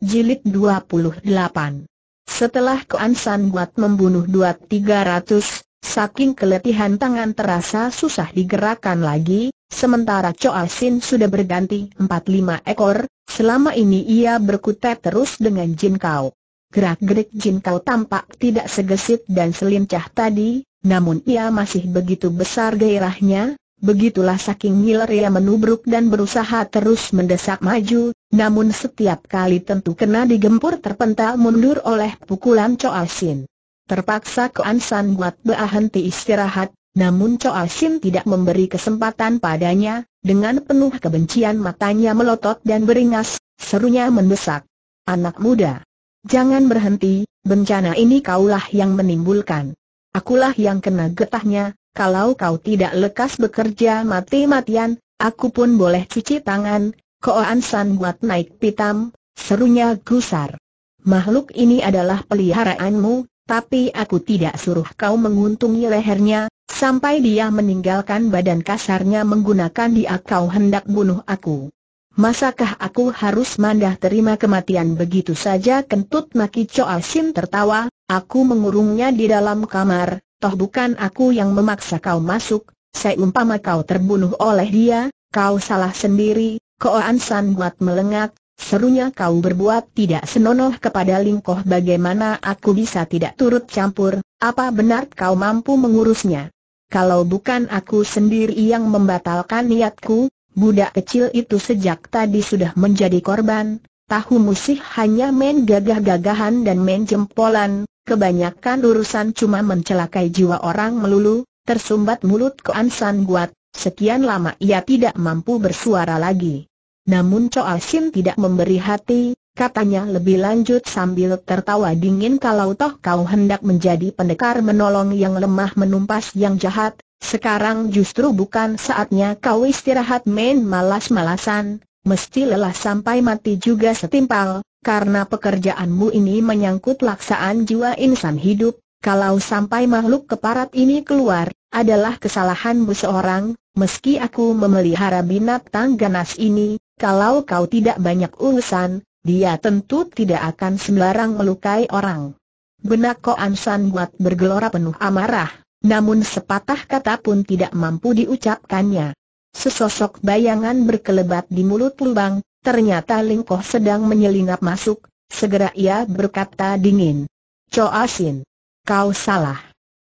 Jilid 28 Setelah Koan San buat membunuh dua ratus, saking keletihan tangan terasa susah digerakkan lagi, sementara Choa Sin sudah berganti lima ekor, selama ini ia berkutat terus dengan Jin Kau. Gerak-gerik Jin Kau tampak tidak segesit dan selincah tadi, namun ia masih begitu besar gairahnya, Begitulah saking Hilaria menubruk dan berusaha terus mendesak maju, namun setiap kali tentu kena digempur terpental mundur oleh pukulan Choa Sin. Terpaksa Koan San buat berhenti istirahat, namun Choa Sin tidak memberi kesempatan padanya, dengan penuh kebencian matanya melotot dan beringas, serunya mendesak. Anak muda, jangan berhenti, bencana ini kaulah yang menimbulkan. Akulah yang kena getahnya, kalau kau tidak lekas bekerja mati-matian, aku pun boleh cuci tangan, koan san buat naik pitam, serunya gusar. Makhluk ini adalah peliharaanmu, tapi aku tidak suruh kau menguntungi lehernya, sampai dia meninggalkan badan kasarnya menggunakan dia kau hendak bunuh aku. Masakah aku harus mandah terima kematian begitu saja kentut maki Choa Sin tertawa, aku mengurungnya di dalam kamar, toh bukan aku yang memaksa kau masuk, seumpama kau terbunuh oleh dia, kau salah sendiri, Koan San buat melengak, serunya kau berbuat tidak senonoh kepada Lingkoh bagaimana aku bisa tidak turut campur, apa benar kau mampu mengurusnya? Kalau bukan aku sendiri yang membatalkan niatku, budak kecil itu sejak tadi sudah menjadi korban, tahu musih hanya main gagah-gagahan dan main jempolan, Kebanyakan urusan cuma mencelakai jiwa orang melulu, tersumbat mulut Koan San Guat, sekian lama ia tidak mampu bersuara lagi. Namun Choa Sin tidak memberi hati, katanya lebih lanjut sambil tertawa dingin kalau toh kau hendak menjadi pendekar menolong yang lemah menumpas yang jahat, sekarang justru bukan saatnya kau istirahat main malas-malasan, mesti lelah sampai mati juga setimpal, karena pekerjaanmu ini menyangkut laksaan jiwa insan hidup, kalau sampai makhluk keparat ini keluar, adalah kesalahanmu seorang, meski aku memelihara binatang ganas ini, kalau kau tidak banyak urusan, dia tentu tidak akan sembarang melukai orang. Benak Ko San buat bergelora penuh amarah, namun sepatah kata pun tidak mampu diucapkannya. Sesosok bayangan berkelebat di mulut lubang, Ternyata Lingkoh sedang menyelinap masuk, segera ia berkata dingin. Choa Sin, kau salah.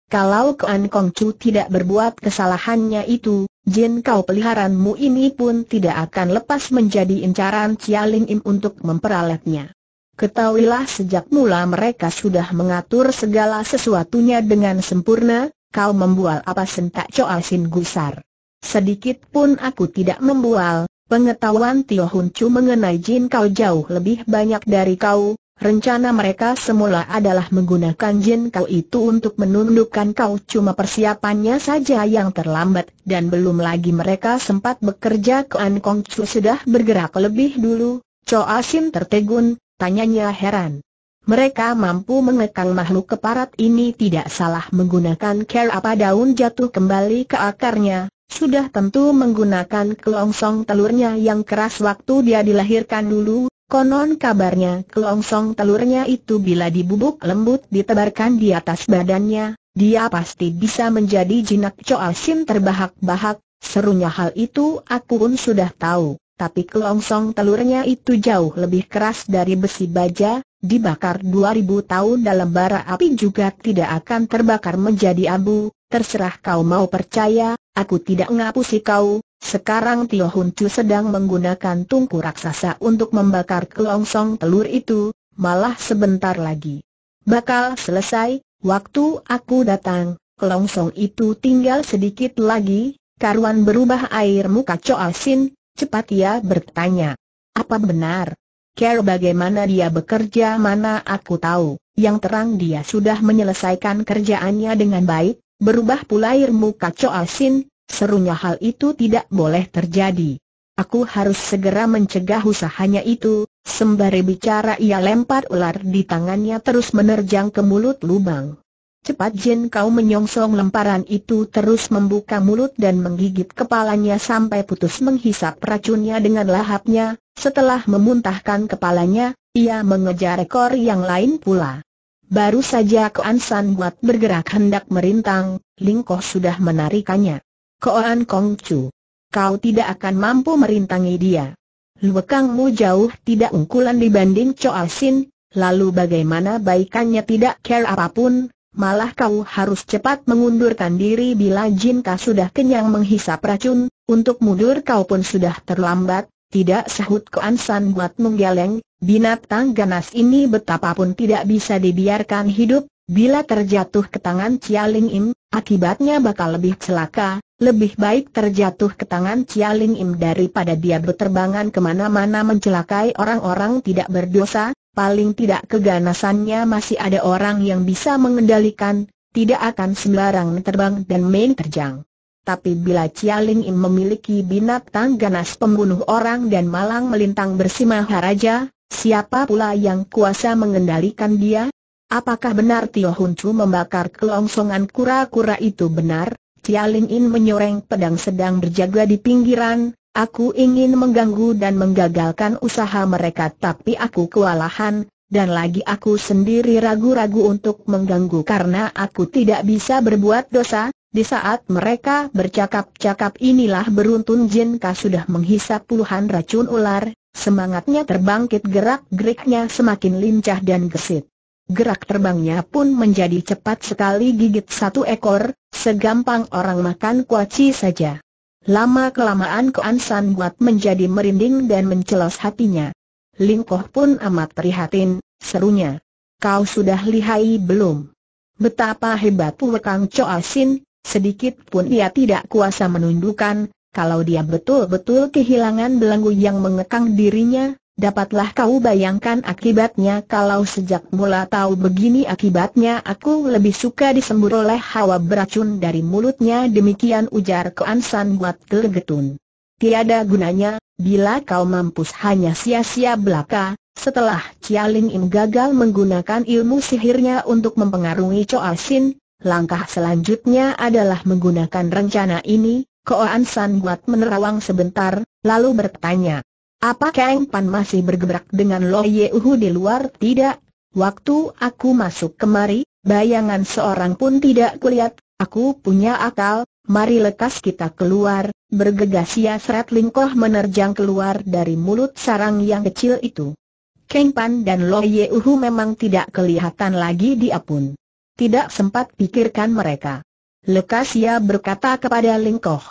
Kalau Kuan Kong Chu tidak berbuat kesalahannya itu, jin kau peliharanmu ini pun tidak akan lepas menjadi incaran Chia Ling Im untuk memperalatnya. Ketahuilah sejak mula mereka sudah mengatur segala sesuatunya dengan sempurna, kau membual apa sentak Choa Sin gusar. Sedikit pun aku tidak membual, Pengetahuan Tio Hun Chu mengenai Jin Kau jauh lebih banyak dari kau, rencana mereka semula adalah menggunakan Jin Kau itu untuk menundukkan kau cuma persiapannya saja yang terlambat dan belum lagi mereka sempat bekerja ke An Kong Chu sudah bergerak lebih dulu, Choa Sin tertegun, tanyanya heran. Mereka mampu mengekang makhluk keparat ini tidak salah menggunakan care apa daun jatuh kembali ke akarnya, sudah tentu menggunakan kelongsong telurnya yang keras waktu dia dilahirkan dulu, konon kabarnya kelongsong telurnya itu bila dibubuk lembut ditebarkan di atas badannya, dia pasti bisa menjadi jinak coal Sim terbahak-bahak, serunya hal itu aku pun sudah tahu, tapi kelongsong telurnya itu jauh lebih keras dari besi baja, dibakar 2000 tahun dalam bara api juga tidak akan terbakar menjadi abu, terserah kau mau percaya Aku tidak ngapusi kau, sekarang Tio Hun Chu sedang menggunakan tungku raksasa untuk membakar kelongsong telur itu, malah sebentar lagi. Bakal selesai, waktu aku datang, kelongsong itu tinggal sedikit lagi, karuan berubah air muka Choa Sin, cepat ia bertanya. Apa benar? Care bagaimana dia bekerja mana aku tahu, yang terang dia sudah menyelesaikan kerjaannya dengan baik, berubah pula air muka Choa Sin, Serunya hal itu tidak boleh terjadi. Aku harus segera mencegah usahanya itu, sembari bicara ia lempar ular di tangannya terus menerjang ke mulut lubang. Cepat Jin kau menyongsong lemparan itu terus membuka mulut dan menggigit kepalanya sampai putus menghisap racunnya dengan lahapnya, setelah memuntahkan kepalanya, ia mengejar ekor yang lain pula. Baru saja Koan San buat bergerak hendak merintang, Lingkoh sudah menarikannya. Koan Kongcu. Kau tidak akan mampu merintangi dia. Luekangmu jauh tidak ungkulan dibanding Choa Sin, lalu bagaimana baikannya tidak care apapun, malah kau harus cepat mengundurkan diri bila Jinka sudah kenyang menghisap racun, untuk mundur kau pun sudah terlambat, tidak sahut Koan San buat menggeleng, binatang ganas ini betapapun tidak bisa dibiarkan hidup, Bila terjatuh ke tangan Chia Ling Im, akibatnya bakal lebih celaka, lebih baik terjatuh ke tangan Chia Ling Im daripada dia berterbangan kemana-mana mencelakai orang-orang tidak berdosa, paling tidak keganasannya masih ada orang yang bisa mengendalikan, tidak akan sembarang terbang dan main terjang. Tapi bila Chia Ling Im memiliki binatang ganas pembunuh orang dan malang melintang bersimah haraja, siapa pula yang kuasa mengendalikan dia? Apakah benar Tio Hun Chu membakar kelongsongan kura-kura itu benar? Tia Ling In menyoreng pedang sedang berjaga di pinggiran, aku ingin mengganggu dan menggagalkan usaha mereka tapi aku kewalahan, dan lagi aku sendiri ragu-ragu untuk mengganggu karena aku tidak bisa berbuat dosa, di saat mereka bercakap-cakap inilah beruntun Jin Ka sudah menghisap puluhan racun ular, semangatnya terbangkit gerak-geriknya semakin lincah dan gesit. Gerak terbangnya pun menjadi cepat sekali gigit satu ekor, segampang orang makan kuaci saja. Lama-kelamaan Koansan San Buat menjadi merinding dan mencelos hatinya. Lingkoh pun amat prihatin, serunya. Kau sudah lihai belum? Betapa hebat Wekang Choa Sin, sedikit pun ia tidak kuasa menundukkan, kalau dia betul-betul kehilangan belenggu yang mengekang dirinya, Dapatlah kau bayangkan akibatnya kalau sejak mula tahu begini akibatnya aku lebih suka disembur oleh hawa beracun dari mulutnya demikian ujar keansan buat tergetun. Tiada gunanya, bila kau mampus hanya sia-sia belaka, setelah Cialing Im gagal menggunakan ilmu sihirnya untuk mempengaruhi Choa Sin, langkah selanjutnya adalah menggunakan rencana ini, Koan San buat menerawang sebentar, lalu bertanya, apa Kang Pan masih bergebrak dengan Lo Ye Uhu di luar? Tidak. Waktu aku masuk kemari, bayangan seorang pun tidak kulihat. Aku punya akal, mari lekas kita keluar. Bergegas ia ya, seret Lingkoh menerjang keluar dari mulut sarang yang kecil itu. Kang Pan dan Lo Ye Uhu memang tidak kelihatan lagi dia pun. Tidak sempat pikirkan mereka. Lekas ia ya berkata kepada Lingkoh.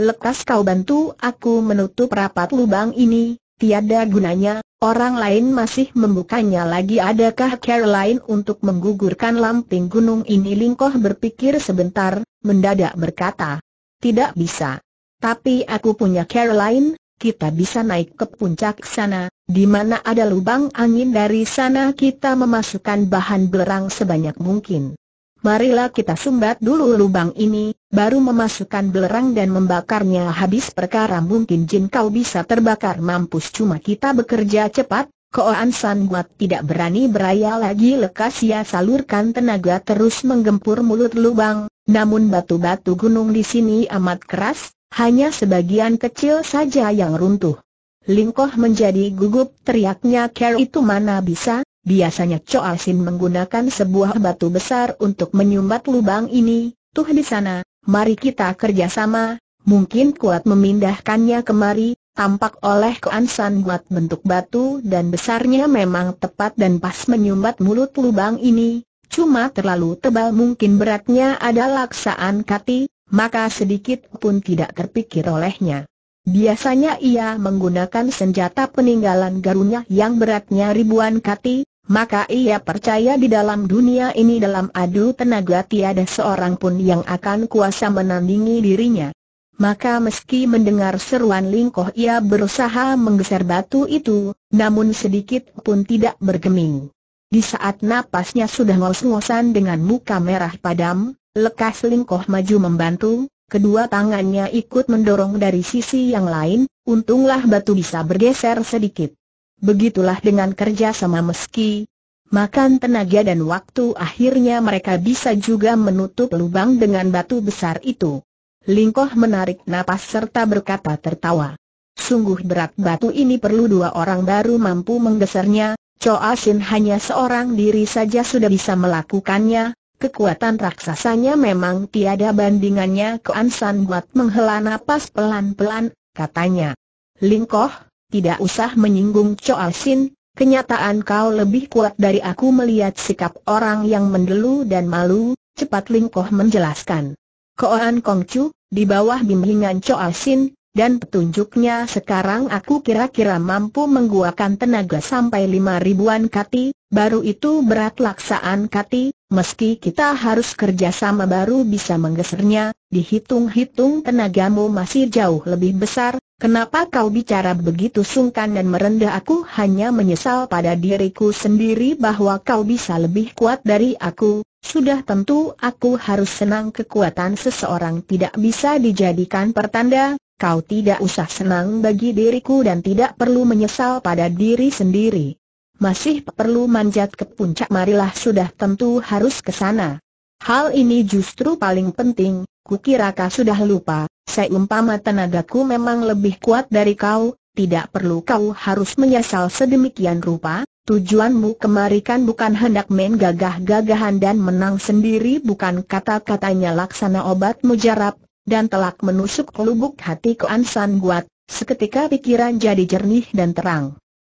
Lekas kau bantu aku menutup rapat lubang ini, tiada gunanya, orang lain masih membukanya lagi adakah Caroline lain untuk menggugurkan lamping gunung ini Lingkoh berpikir sebentar, mendadak berkata, tidak bisa. Tapi aku punya Caroline, lain, kita bisa naik ke puncak sana, di mana ada lubang angin dari sana kita memasukkan bahan belerang sebanyak mungkin. Marilah kita sumbat dulu lubang ini, baru memasukkan belerang dan membakarnya habis perkara mungkin jin kau bisa terbakar mampus cuma kita bekerja cepat, Koan San Buat tidak berani beraya lagi lekas ia salurkan tenaga terus menggempur mulut lubang, namun batu-batu gunung di sini amat keras, hanya sebagian kecil saja yang runtuh. Lingkoh menjadi gugup teriaknya Ker itu mana bisa, Biasanya Choa menggunakan sebuah batu besar untuk menyumbat lubang ini, tuh di sana, mari kita kerjasama, mungkin kuat memindahkannya kemari, tampak oleh San buat bentuk batu dan besarnya memang tepat dan pas menyumbat mulut lubang ini, cuma terlalu tebal mungkin beratnya ada laksaan kati, maka sedikit pun tidak terpikir olehnya. Biasanya ia menggunakan senjata peninggalan Garunya yang beratnya ribuan kati, maka ia percaya di dalam dunia ini dalam adu tenaga tiada seorang pun yang akan kuasa menandingi dirinya. Maka meski mendengar seruan lingkoh ia berusaha menggeser batu itu, namun sedikit pun tidak bergeming. Di saat napasnya sudah ngos-ngosan dengan muka merah padam, lekas lingkoh maju membantu, kedua tangannya ikut mendorong dari sisi yang lain, untunglah batu bisa bergeser sedikit. Begitulah dengan kerja sama meski makan tenaga dan waktu akhirnya mereka bisa juga menutup lubang dengan batu besar itu. Lingkoh menarik napas serta berkata tertawa. Sungguh berat batu ini perlu dua orang baru mampu menggesernya, Choa Sin hanya seorang diri saja sudah bisa melakukannya, kekuatan raksasanya memang tiada bandingannya Ke Ansan buat menghela napas pelan-pelan, katanya. Lingkoh, tidak usah menyinggung Choa Sin, kenyataan kau lebih kuat dari aku melihat sikap orang yang mendelu dan malu, cepat Lingkoh menjelaskan. Koan Chu, di bawah bimbingan Choa Sin, dan petunjuknya sekarang aku kira-kira mampu mengguakan tenaga sampai lima ribuan kati, baru itu berat laksaan kati, meski kita harus kerjasama baru bisa menggesernya, dihitung-hitung tenagamu masih jauh lebih besar, Kenapa kau bicara begitu sungkan dan merendah aku hanya menyesal pada diriku sendiri bahwa kau bisa lebih kuat dari aku, sudah tentu aku harus senang kekuatan seseorang tidak bisa dijadikan pertanda, kau tidak usah senang bagi diriku dan tidak perlu menyesal pada diri sendiri. Masih perlu manjat ke puncak marilah sudah tentu harus ke sana. Hal ini justru paling penting, kukira kau sudah lupa, seumpama tenagaku memang lebih kuat dari kau, tidak perlu kau harus menyesal sedemikian rupa, tujuanmu kemarikan bukan hendak main gagah-gagahan dan menang sendiri bukan kata-katanya laksana obat mujarab, dan telak menusuk lubuk hati Kuan Guat, seketika pikiran jadi jernih dan terang.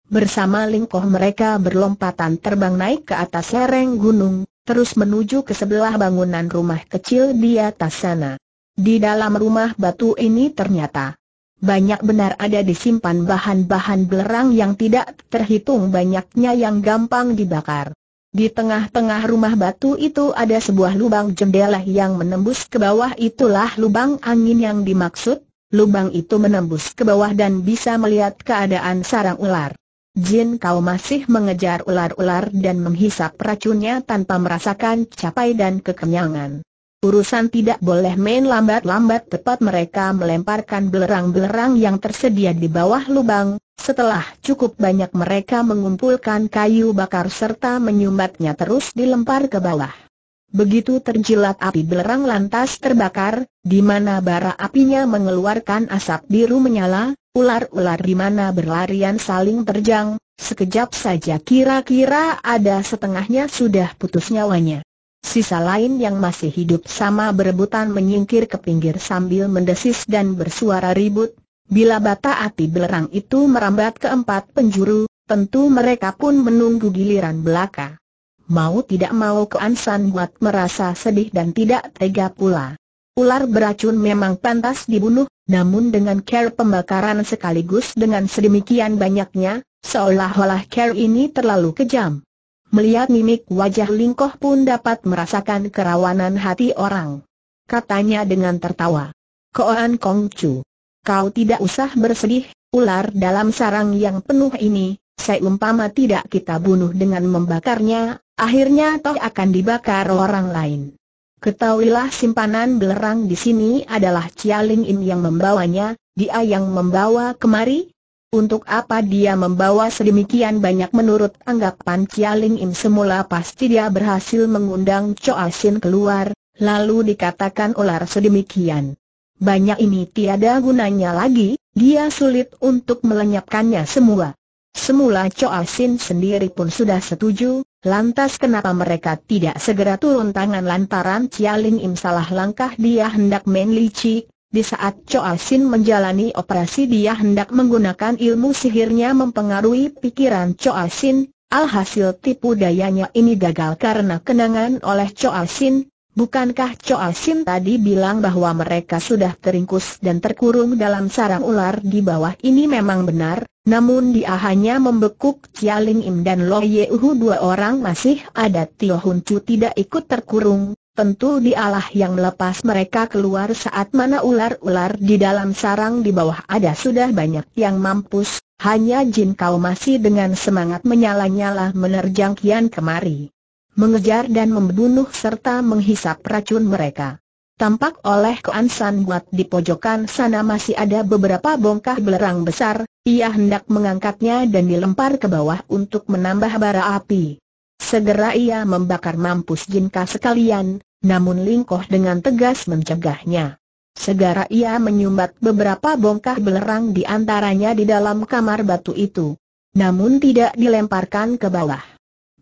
Bersama lingkoh mereka berlompatan terbang naik ke atas lereng gunung, terus menuju ke sebelah bangunan rumah kecil di atas sana. Di dalam rumah batu ini ternyata banyak benar ada disimpan bahan-bahan belerang yang tidak terhitung banyaknya yang gampang dibakar. Di tengah-tengah rumah batu itu ada sebuah lubang jendela yang menembus ke bawah itulah lubang angin yang dimaksud, lubang itu menembus ke bawah dan bisa melihat keadaan sarang ular. Jin kau masih mengejar ular-ular dan menghisap racunnya tanpa merasakan capai dan kekenyangan. Urusan tidak boleh main lambat-lambat tepat mereka melemparkan belerang-belerang yang tersedia di bawah lubang, setelah cukup banyak mereka mengumpulkan kayu bakar serta menyumbatnya terus dilempar ke bawah. Begitu terjilat api belerang lantas terbakar, di mana bara apinya mengeluarkan asap biru menyala, ular-ular di mana berlarian saling terjang, sekejap saja kira-kira ada setengahnya sudah putus nyawanya. Sisa lain yang masih hidup sama berebutan menyingkir ke pinggir sambil mendesis dan bersuara ribut. Bila bata api belerang itu merambat ke empat penjuru, tentu mereka pun menunggu giliran belaka. Mau tidak mau keansan San buat merasa sedih dan tidak tega pula. Ular beracun memang pantas dibunuh, namun dengan care pembakaran sekaligus dengan sedemikian banyaknya, seolah-olah care ini terlalu kejam. Melihat mimik wajah Lingkoh pun dapat merasakan kerawanan hati orang. Katanya dengan tertawa. Koan Kongcu, kau tidak usah bersedih, ular dalam sarang yang penuh ini, saya seumpama tidak kita bunuh dengan membakarnya, akhirnya toh akan dibakar orang lain. Ketahuilah simpanan belerang di sini adalah Cialing In yang membawanya, dia yang membawa kemari, untuk apa dia membawa sedemikian banyak menurut anggapan Cialing Im semula pasti dia berhasil mengundang Choa Sin keluar, lalu dikatakan ular sedemikian. Banyak ini tiada gunanya lagi, dia sulit untuk melenyapkannya semua. Semula Choa Sin sendiri pun sudah setuju, lantas kenapa mereka tidak segera turun tangan lantaran Cialing Im salah langkah dia hendak menlicik, di saat Choa Sin menjalani operasi dia hendak menggunakan ilmu sihirnya mempengaruhi pikiran Choa Sin, alhasil tipu dayanya ini gagal karena kenangan oleh Choa Sin, bukankah Choa Sin tadi bilang bahwa mereka sudah teringkus dan terkurung dalam sarang ular di bawah ini memang benar, namun dia hanya membekuk Chia Ling Im dan Lo Ye Uhu dua orang masih ada Tio Hun Chu tidak ikut terkurung, tentu dialah yang melepas mereka keluar saat mana ular-ular di dalam sarang di bawah ada sudah banyak yang mampus, hanya Jin Kau masih dengan semangat menyala-nyala menerjang kian kemari. Mengejar dan membunuh serta menghisap racun mereka. Tampak oleh Kuan San buat di pojokan sana masih ada beberapa bongkah belerang besar, ia hendak mengangkatnya dan dilempar ke bawah untuk menambah bara api. Segera ia membakar mampus jinka sekalian, namun Lingkoh dengan tegas mencegahnya. Segera ia menyumbat beberapa bongkah belerang di antaranya di dalam kamar batu itu. Namun tidak dilemparkan ke bawah.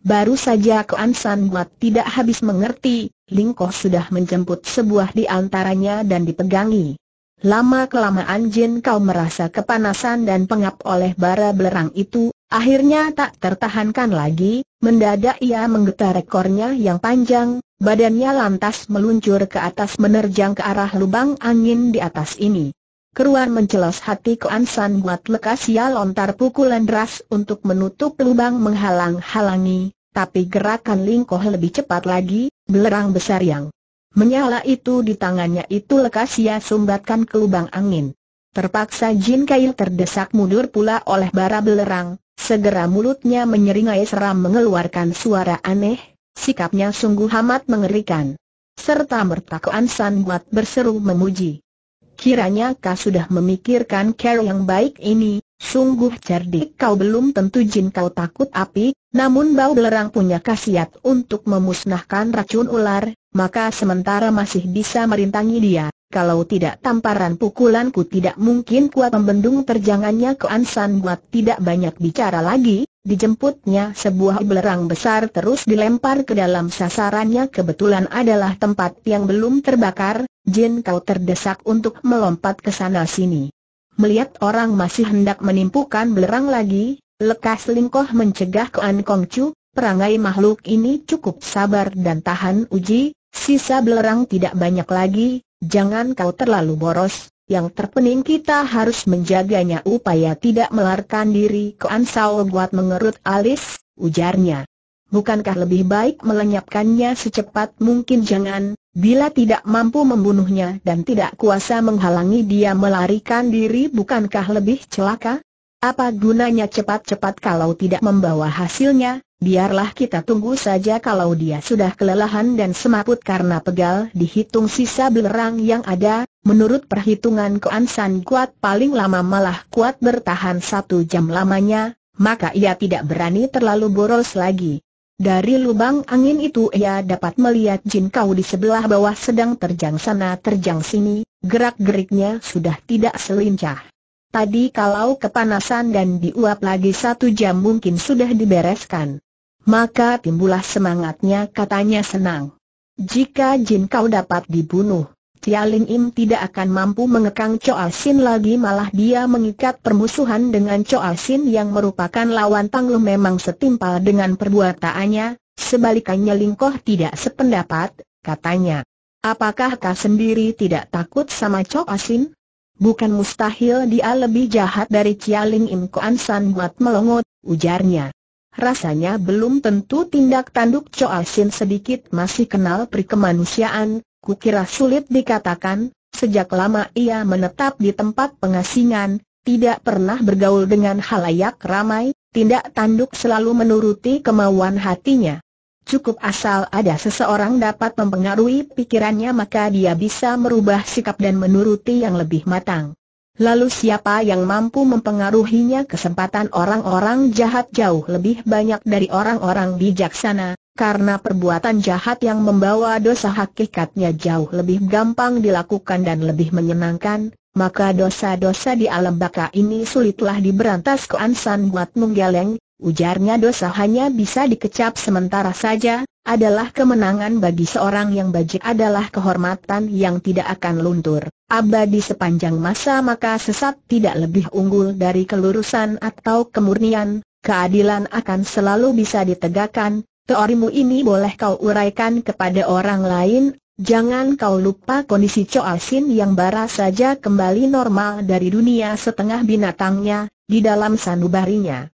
Baru saja Kuan San Buat tidak habis mengerti, Lingkoh sudah menjemput sebuah di antaranya dan dipegangi. Lama-kelamaan Jin Kau merasa kepanasan dan pengap oleh bara belerang itu, Akhirnya tak tertahankan lagi, mendadak ia menggetar rekornya yang panjang, badannya lantas meluncur ke atas menerjang ke arah lubang angin di atas ini. Keruan mencelos hati Kuan buat lekas ia lontar pukulan deras untuk menutup lubang menghalang-halangi, tapi gerakan lingkoh lebih cepat lagi, belerang besar yang menyala itu di tangannya itu lekas ia sumbatkan ke lubang angin. Terpaksa Jin Kail terdesak mundur pula oleh bara belerang, segera mulutnya menyeringai seram mengeluarkan suara aneh, sikapnya sungguh amat mengerikan. Serta mertakoan San Buat berseru memuji. Kiranya kau sudah memikirkan care yang baik ini, sungguh cerdik kau belum tentu jin kau takut api, namun bau belerang punya khasiat untuk memusnahkan racun ular, maka sementara masih bisa merintangi dia kalau tidak tamparan pukulanku tidak mungkin kuat membendung terjangannya ke Ansan buat tidak banyak bicara lagi, dijemputnya sebuah belerang besar terus dilempar ke dalam sasarannya kebetulan adalah tempat yang belum terbakar, Jin kau terdesak untuk melompat ke sana sini. Melihat orang masih hendak menimpukan belerang lagi, lekas lingkoh mencegah ke An Kong Chu, perangai makhluk ini cukup sabar dan tahan uji, sisa belerang tidak banyak lagi, Jangan kau terlalu boros, yang terpening kita harus menjaganya upaya tidak melarikan diri Ke Ansau buat mengerut alis, ujarnya. Bukankah lebih baik melenyapkannya secepat mungkin jangan, bila tidak mampu membunuhnya dan tidak kuasa menghalangi dia melarikan diri bukankah lebih celaka? Apa gunanya cepat-cepat kalau tidak membawa hasilnya? Biarlah kita tunggu saja kalau dia sudah kelelahan dan semaput karena pegal dihitung sisa belerang yang ada, menurut perhitungan keansan Kuat paling lama malah kuat bertahan satu jam lamanya, maka ia tidak berani terlalu boros lagi. Dari lubang angin itu ia dapat melihat Jin Kau di sebelah bawah sedang terjang sana terjang sini, gerak-geriknya sudah tidak selincah. Tadi kalau kepanasan dan diuap lagi satu jam mungkin sudah dibereskan maka timbullah semangatnya katanya senang. Jika Jin kau dapat dibunuh, Tia Ling Im tidak akan mampu mengekang Choa Sin lagi malah dia mengikat permusuhan dengan Choa Sin yang merupakan lawan Tanglu memang setimpal dengan perbuatannya, sebalikannya Lingkoh tidak sependapat, katanya. Apakah kau sendiri tidak takut sama Choa Sin? Bukan mustahil dia lebih jahat dari Cialing Ling Im Koan San buat melongot, ujarnya. Rasanya belum tentu tindak tanduk Choa Sin sedikit masih kenal perikemanusiaan, kukira sulit dikatakan, sejak lama ia menetap di tempat pengasingan, tidak pernah bergaul dengan halayak ramai, tindak tanduk selalu menuruti kemauan hatinya. Cukup asal ada seseorang dapat mempengaruhi pikirannya maka dia bisa merubah sikap dan menuruti yang lebih matang. Lalu siapa yang mampu mempengaruhinya kesempatan orang-orang jahat jauh lebih banyak dari orang-orang bijaksana, karena perbuatan jahat yang membawa dosa hakikatnya jauh lebih gampang dilakukan dan lebih menyenangkan, maka dosa-dosa di alam baka ini sulitlah diberantas ke Ansan buat menggeleng, ujarnya dosa hanya bisa dikecap sementara saja, adalah kemenangan bagi seorang yang bajik adalah kehormatan yang tidak akan luntur. Abadi sepanjang masa maka sesat tidak lebih unggul dari kelurusan atau kemurnian, keadilan akan selalu bisa ditegakkan, teorimu ini boleh kau uraikan kepada orang lain, jangan kau lupa kondisi Sin yang bara saja kembali normal dari dunia setengah binatangnya, di dalam sanubarinya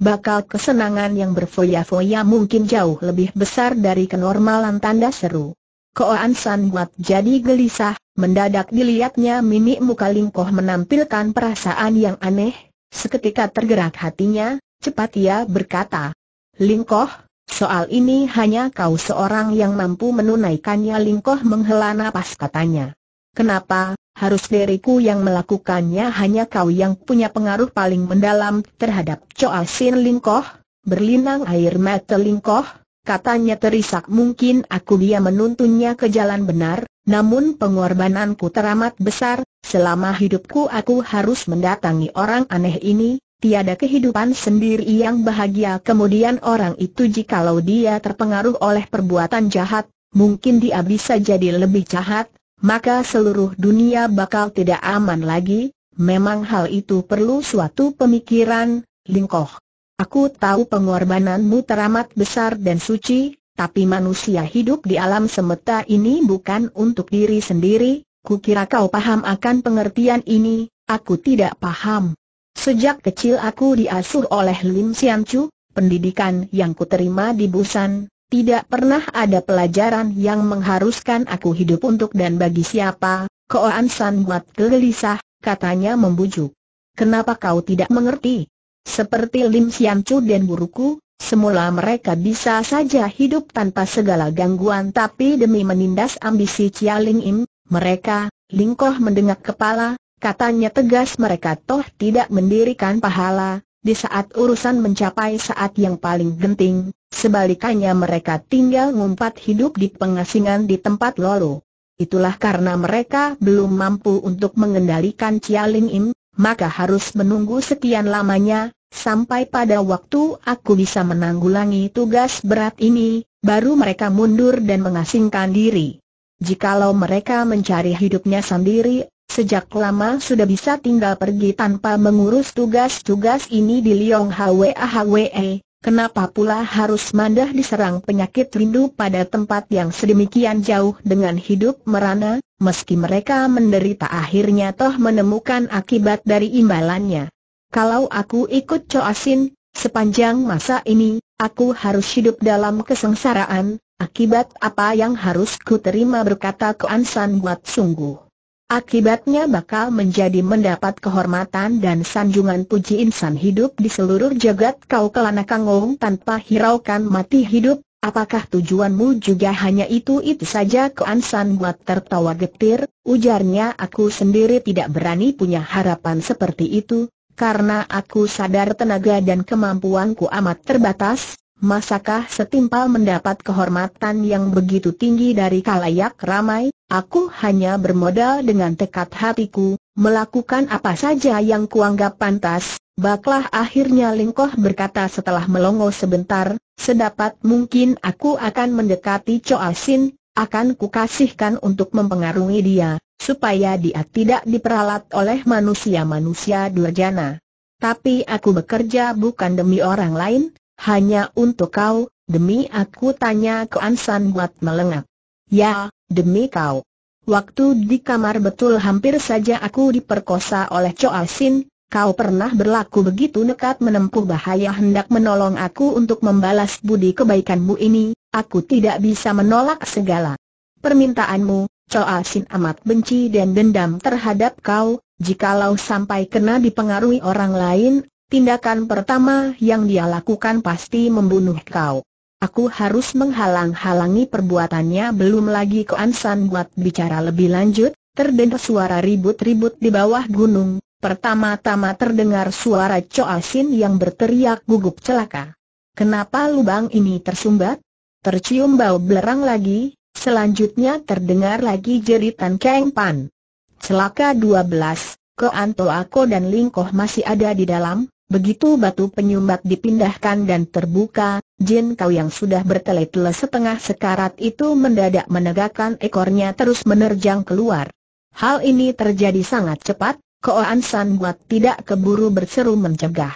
bakal kesenangan yang berfoya-foya mungkin jauh lebih besar dari kenormalan tanda seru. Koan San Huat jadi gelisah, mendadak dilihatnya mimik muka Lingkoh menampilkan perasaan yang aneh, seketika tergerak hatinya, cepat ia berkata, Lingkoh, soal ini hanya kau seorang yang mampu menunaikannya Lingkoh menghela napas katanya. Kenapa, harus diriku yang melakukannya hanya kau yang punya pengaruh paling mendalam terhadap Choa Sin Lingkoh? Berlinang air mata Lingkoh, katanya terisak mungkin aku dia menuntunnya ke jalan benar, namun pengorbananku teramat besar, selama hidupku aku harus mendatangi orang aneh ini, tiada kehidupan sendiri yang bahagia kemudian orang itu jikalau dia terpengaruh oleh perbuatan jahat, mungkin dia bisa jadi lebih jahat, maka seluruh dunia bakal tidak aman lagi, memang hal itu perlu suatu pemikiran, Lingkoh. Aku tahu pengorbananmu teramat besar dan suci, tapi manusia hidup di alam semesta ini bukan untuk diri sendiri, kukira kau paham akan pengertian ini, aku tidak paham. Sejak kecil aku diasuh oleh Lim Sian Chu, pendidikan yang kuterima di Busan, tidak pernah ada pelajaran yang mengharuskan aku hidup untuk dan bagi siapa, Koan San buat gelisah, katanya membujuk. Kenapa kau tidak mengerti? Seperti Lim Siam Chu dan guruku, semula mereka bisa saja hidup tanpa segala gangguan tapi demi menindas ambisi Chia Ling Im, mereka, Ling Lingkoh mendengak kepala, katanya tegas mereka toh tidak mendirikan pahala, di saat urusan mencapai saat yang paling genting, Sebaliknya mereka tinggal ngumpat hidup di pengasingan di tempat lolo. Itulah karena mereka belum mampu untuk mengendalikan Cialing Im, maka harus menunggu sekian lamanya, sampai pada waktu aku bisa menanggulangi tugas berat ini, baru mereka mundur dan mengasingkan diri. Jikalau mereka mencari hidupnya sendiri, sejak lama sudah bisa tinggal pergi tanpa mengurus tugas-tugas ini di Liong Hwa Hwe. Kenapa pula harus mandah diserang penyakit rindu pada tempat yang sedemikian jauh dengan hidup merana, meski mereka menderita akhirnya toh menemukan akibat dari imbalannya. Kalau aku ikut Coasin, sepanjang masa ini, aku harus hidup dalam kesengsaraan, akibat apa yang harus ku terima berkata ke San buat sungguh. Akibatnya bakal menjadi mendapat kehormatan dan sanjungan puji insan hidup di seluruh jagat kau kelana kangong tanpa hiraukan mati hidup, apakah tujuanmu juga hanya itu itu saja keansan buat tertawa getir, ujarnya aku sendiri tidak berani punya harapan seperti itu, karena aku sadar tenaga dan kemampuanku amat terbatas, Masakah setimpal mendapat kehormatan yang begitu tinggi dari kalayak ramai? Aku hanya bermodal dengan tekad hatiku, melakukan apa saja yang kuanggap pantas. Baklah akhirnya Lingkoh berkata setelah melongo sebentar, sedapat mungkin aku akan mendekati Choa Sin, akan kukasihkan untuk mempengaruhi dia, supaya dia tidak diperalat oleh manusia-manusia durjana. Tapi aku bekerja bukan demi orang lain, hanya untuk kau, demi aku tanya ke Ansan buat melengak. Ya, demi kau. Waktu di kamar betul hampir saja aku diperkosa oleh Cho Sin, kau pernah berlaku begitu nekat menempuh bahaya hendak menolong aku untuk membalas budi kebaikanmu ini, aku tidak bisa menolak segala permintaanmu, Cho Sin amat benci dan dendam terhadap kau, jikalau sampai kena dipengaruhi orang lain, Tindakan pertama yang dia lakukan pasti membunuh kau. Aku harus menghalang-halangi perbuatannya belum lagi ke Ansan buat bicara lebih lanjut, terdengar suara ribut-ribut di bawah gunung. Pertama-tama terdengar suara Asin yang berteriak gugup celaka. Kenapa lubang ini tersumbat? Tercium bau belerang lagi, selanjutnya terdengar lagi jeritan Kang Pan. Celaka 12, Koanto Ako dan Lingkoh masih ada di dalam, Begitu batu penyumbat dipindahkan dan terbuka, Jin Kau yang sudah bertele-tele setengah sekarat itu mendadak menegakkan ekornya terus menerjang keluar. Hal ini terjadi sangat cepat, Koan San Buat tidak keburu berseru mencegah.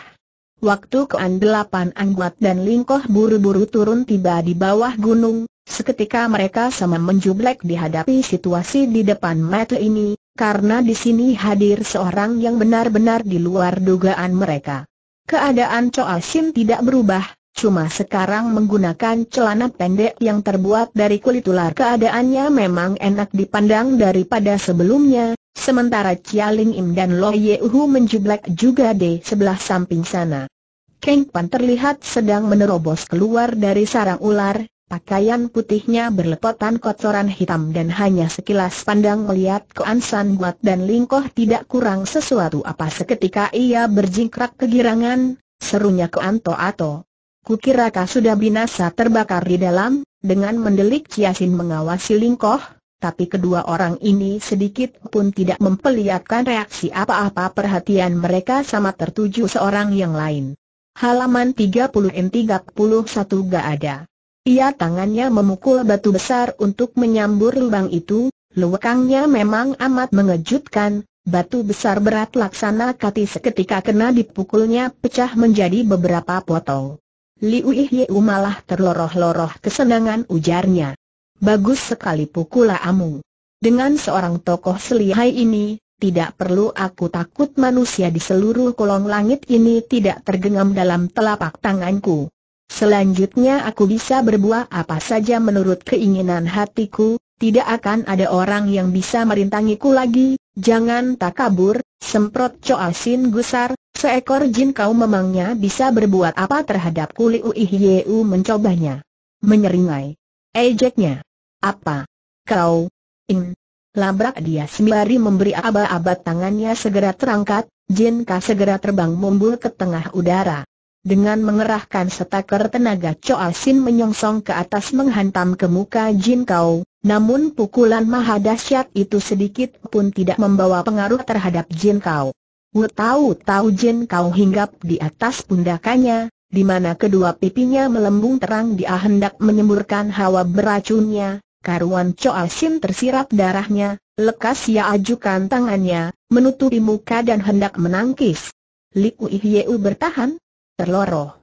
Waktu Koan Delapan Angguat dan Lingkoh buru-buru turun tiba di bawah gunung, seketika mereka sama menjublek dihadapi situasi di depan mata ini, karena di sini hadir seorang yang benar-benar di luar dugaan mereka. Keadaan Choa Sim tidak berubah, cuma sekarang menggunakan celana pendek yang terbuat dari kulit ular. Keadaannya memang enak dipandang daripada sebelumnya, sementara Chia Ling Im dan Lo Ye Hu menjublek juga di sebelah samping sana. Keng Pan terlihat sedang menerobos keluar dari sarang ular, Pakaian putihnya berlepotan kotoran hitam dan hanya sekilas pandang melihat ke Ansan Buat dan Lingkoh tidak kurang sesuatu apa seketika ia berjingkrak kegirangan, serunya ke Anto Ato. Kukira kau sudah binasa terbakar di dalam, dengan mendelik Ciasin mengawasi Lingkoh, tapi kedua orang ini sedikit pun tidak memperlihatkan reaksi apa-apa perhatian mereka sama tertuju seorang yang lain. Halaman 30 M31 gak ada. Ia tangannya memukul batu besar untuk menyambur lubang itu, Lukangnya memang amat mengejutkan, batu besar berat laksana kati seketika kena dipukulnya pecah menjadi beberapa potong. Liu Yiu malah terloroh-loroh kesenangan ujarnya. Bagus sekali pukulah Amu. Dengan seorang tokoh selihai ini, tidak perlu aku takut manusia di seluruh kolong langit ini tidak tergenggam dalam telapak tanganku. Selanjutnya aku bisa berbuat apa saja menurut keinginan hatiku, tidak akan ada orang yang bisa merintangiku lagi, jangan tak kabur, semprot Choa Sin gusar, seekor jin kau memangnya bisa berbuat apa terhadap kuli u mencobanya. Menyeringai. Ejeknya. Apa? Kau? In. Labrak dia sembari memberi aba-aba tangannya segera terangkat, Jin kau segera terbang mumbul ke tengah udara. Dengan mengerahkan setaker tenaga Choa Sin menyongsong ke atas menghantam ke muka Jin Kau, namun pukulan maha dahsyat itu sedikit pun tidak membawa pengaruh terhadap Jin Kau. Wu tahu-tahu Jin Kau hinggap di atas pundakannya, di mana kedua pipinya melembung terang dia hendak menyemburkan hawa beracunnya, karuan Choa Sin tersirap darahnya, lekas ia ajukan tangannya, menutupi muka dan hendak menangkis. Li Kui Hieu bertahan, Terloro,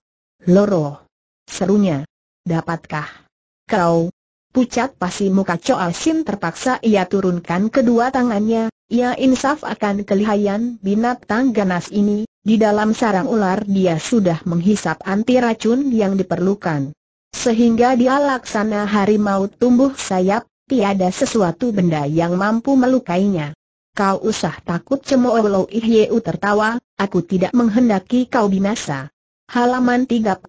loro, Serunya. Dapatkah? Kau. Pucat pasi muka Choa Sin terpaksa ia turunkan kedua tangannya, ia insaf akan kelihayan binatang ganas ini, di dalam sarang ular dia sudah menghisap anti racun yang diperlukan. Sehingga dia laksana harimau tumbuh sayap, tiada sesuatu benda yang mampu melukainya. Kau usah takut lo Ihyeu tertawa, aku tidak menghendaki kau binasa. Halaman 34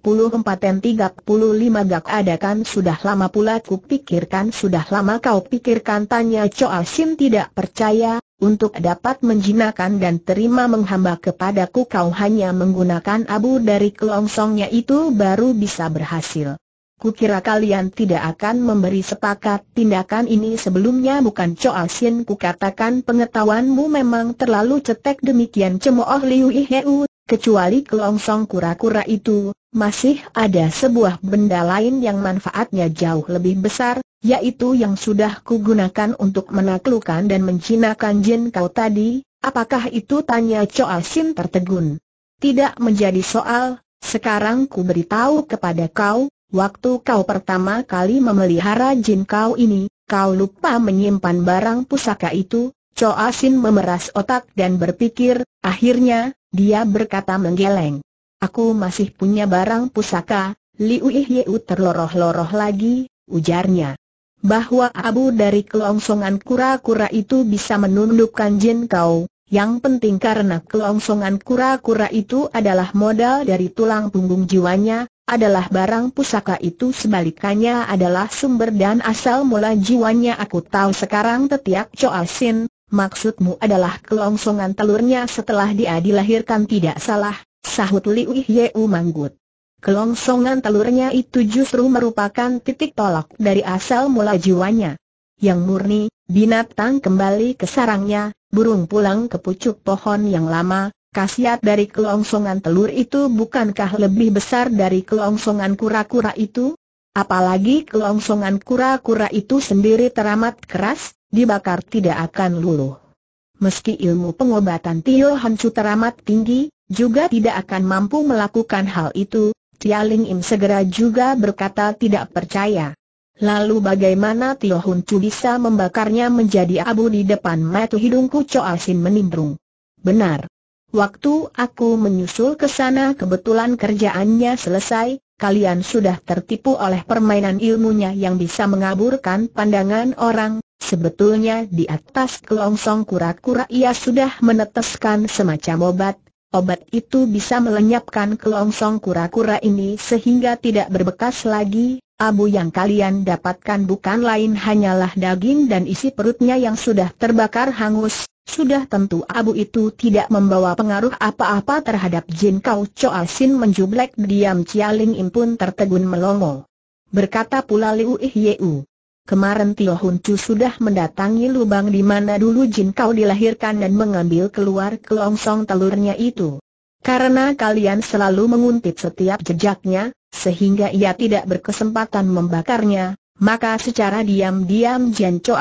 dan 35 gak ada kan? sudah lama pula ku pikirkan, sudah lama kau pikirkan tanya Choa Sim tidak percaya, untuk dapat menjinakan dan terima menghamba kepadaku kau hanya menggunakan abu dari kelongsongnya itu baru bisa berhasil. Kukira kalian tidak akan memberi sepakat tindakan ini sebelumnya bukan Choa Ku kukatakan pengetahuanmu memang terlalu cetek demikian cemooh Liu Iheu kecuali kelongsong kura-kura itu, masih ada sebuah benda lain yang manfaatnya jauh lebih besar, yaitu yang sudah kugunakan untuk menaklukkan dan mencinakan jin kau tadi, apakah itu tanya Choa Sin tertegun. Tidak menjadi soal, sekarang ku beritahu kepada kau, waktu kau pertama kali memelihara jin kau ini, kau lupa menyimpan barang pusaka itu, Choa Sin memeras otak dan berpikir, akhirnya, dia berkata menggeleng. Aku masih punya barang pusaka, Liu Ihyeu terloroh-loroh lagi, ujarnya. Bahwa abu dari kelongsongan kura-kura itu bisa menundukkan jin kau, yang penting karena kelongsongan kura-kura itu adalah modal dari tulang punggung jiwanya, adalah barang pusaka itu sebalikannya adalah sumber dan asal mula jiwanya aku tahu sekarang tetiak Choa Sin, Maksudmu adalah kelongsongan telurnya setelah dia dilahirkan tidak salah, sahut Liu Yeu manggut. Kelongsongan telurnya itu justru merupakan titik tolak dari asal mula jiwanya. Yang murni, binatang kembali ke sarangnya, burung pulang ke pucuk pohon yang lama, Kasiat dari kelongsongan telur itu bukankah lebih besar dari kelongsongan kura-kura itu? Apalagi kelongsongan kura-kura itu sendiri teramat keras, dibakar tidak akan luluh. Meski ilmu pengobatan Tio Hancu teramat tinggi, juga tidak akan mampu melakukan hal itu, Tia Ling Im segera juga berkata tidak percaya. Lalu bagaimana Tio Chu bisa membakarnya menjadi abu di depan mata hidungku Choa Sin menimbrung. Benar. Waktu aku menyusul ke sana kebetulan kerjaannya selesai, kalian sudah tertipu oleh permainan ilmunya yang bisa mengaburkan pandangan orang, Sebetulnya di atas kelongsong kura-kura ia sudah meneteskan semacam obat, obat itu bisa melenyapkan kelongsong kura-kura ini sehingga tidak berbekas lagi, abu yang kalian dapatkan bukan lain hanyalah daging dan isi perutnya yang sudah terbakar hangus, sudah tentu abu itu tidak membawa pengaruh apa-apa terhadap Jin Kau Choa Sin menjublek diam Cialing Impun tertegun melongo. Berkata pula Liu Ih Yeu. Kemarin Tio Hun Chu sudah mendatangi lubang di mana dulu Jin Kau dilahirkan dan mengambil keluar kelongsong telurnya itu. Karena kalian selalu menguntit setiap jejaknya, sehingga ia tidak berkesempatan membakarnya, maka secara diam-diam Jin Cho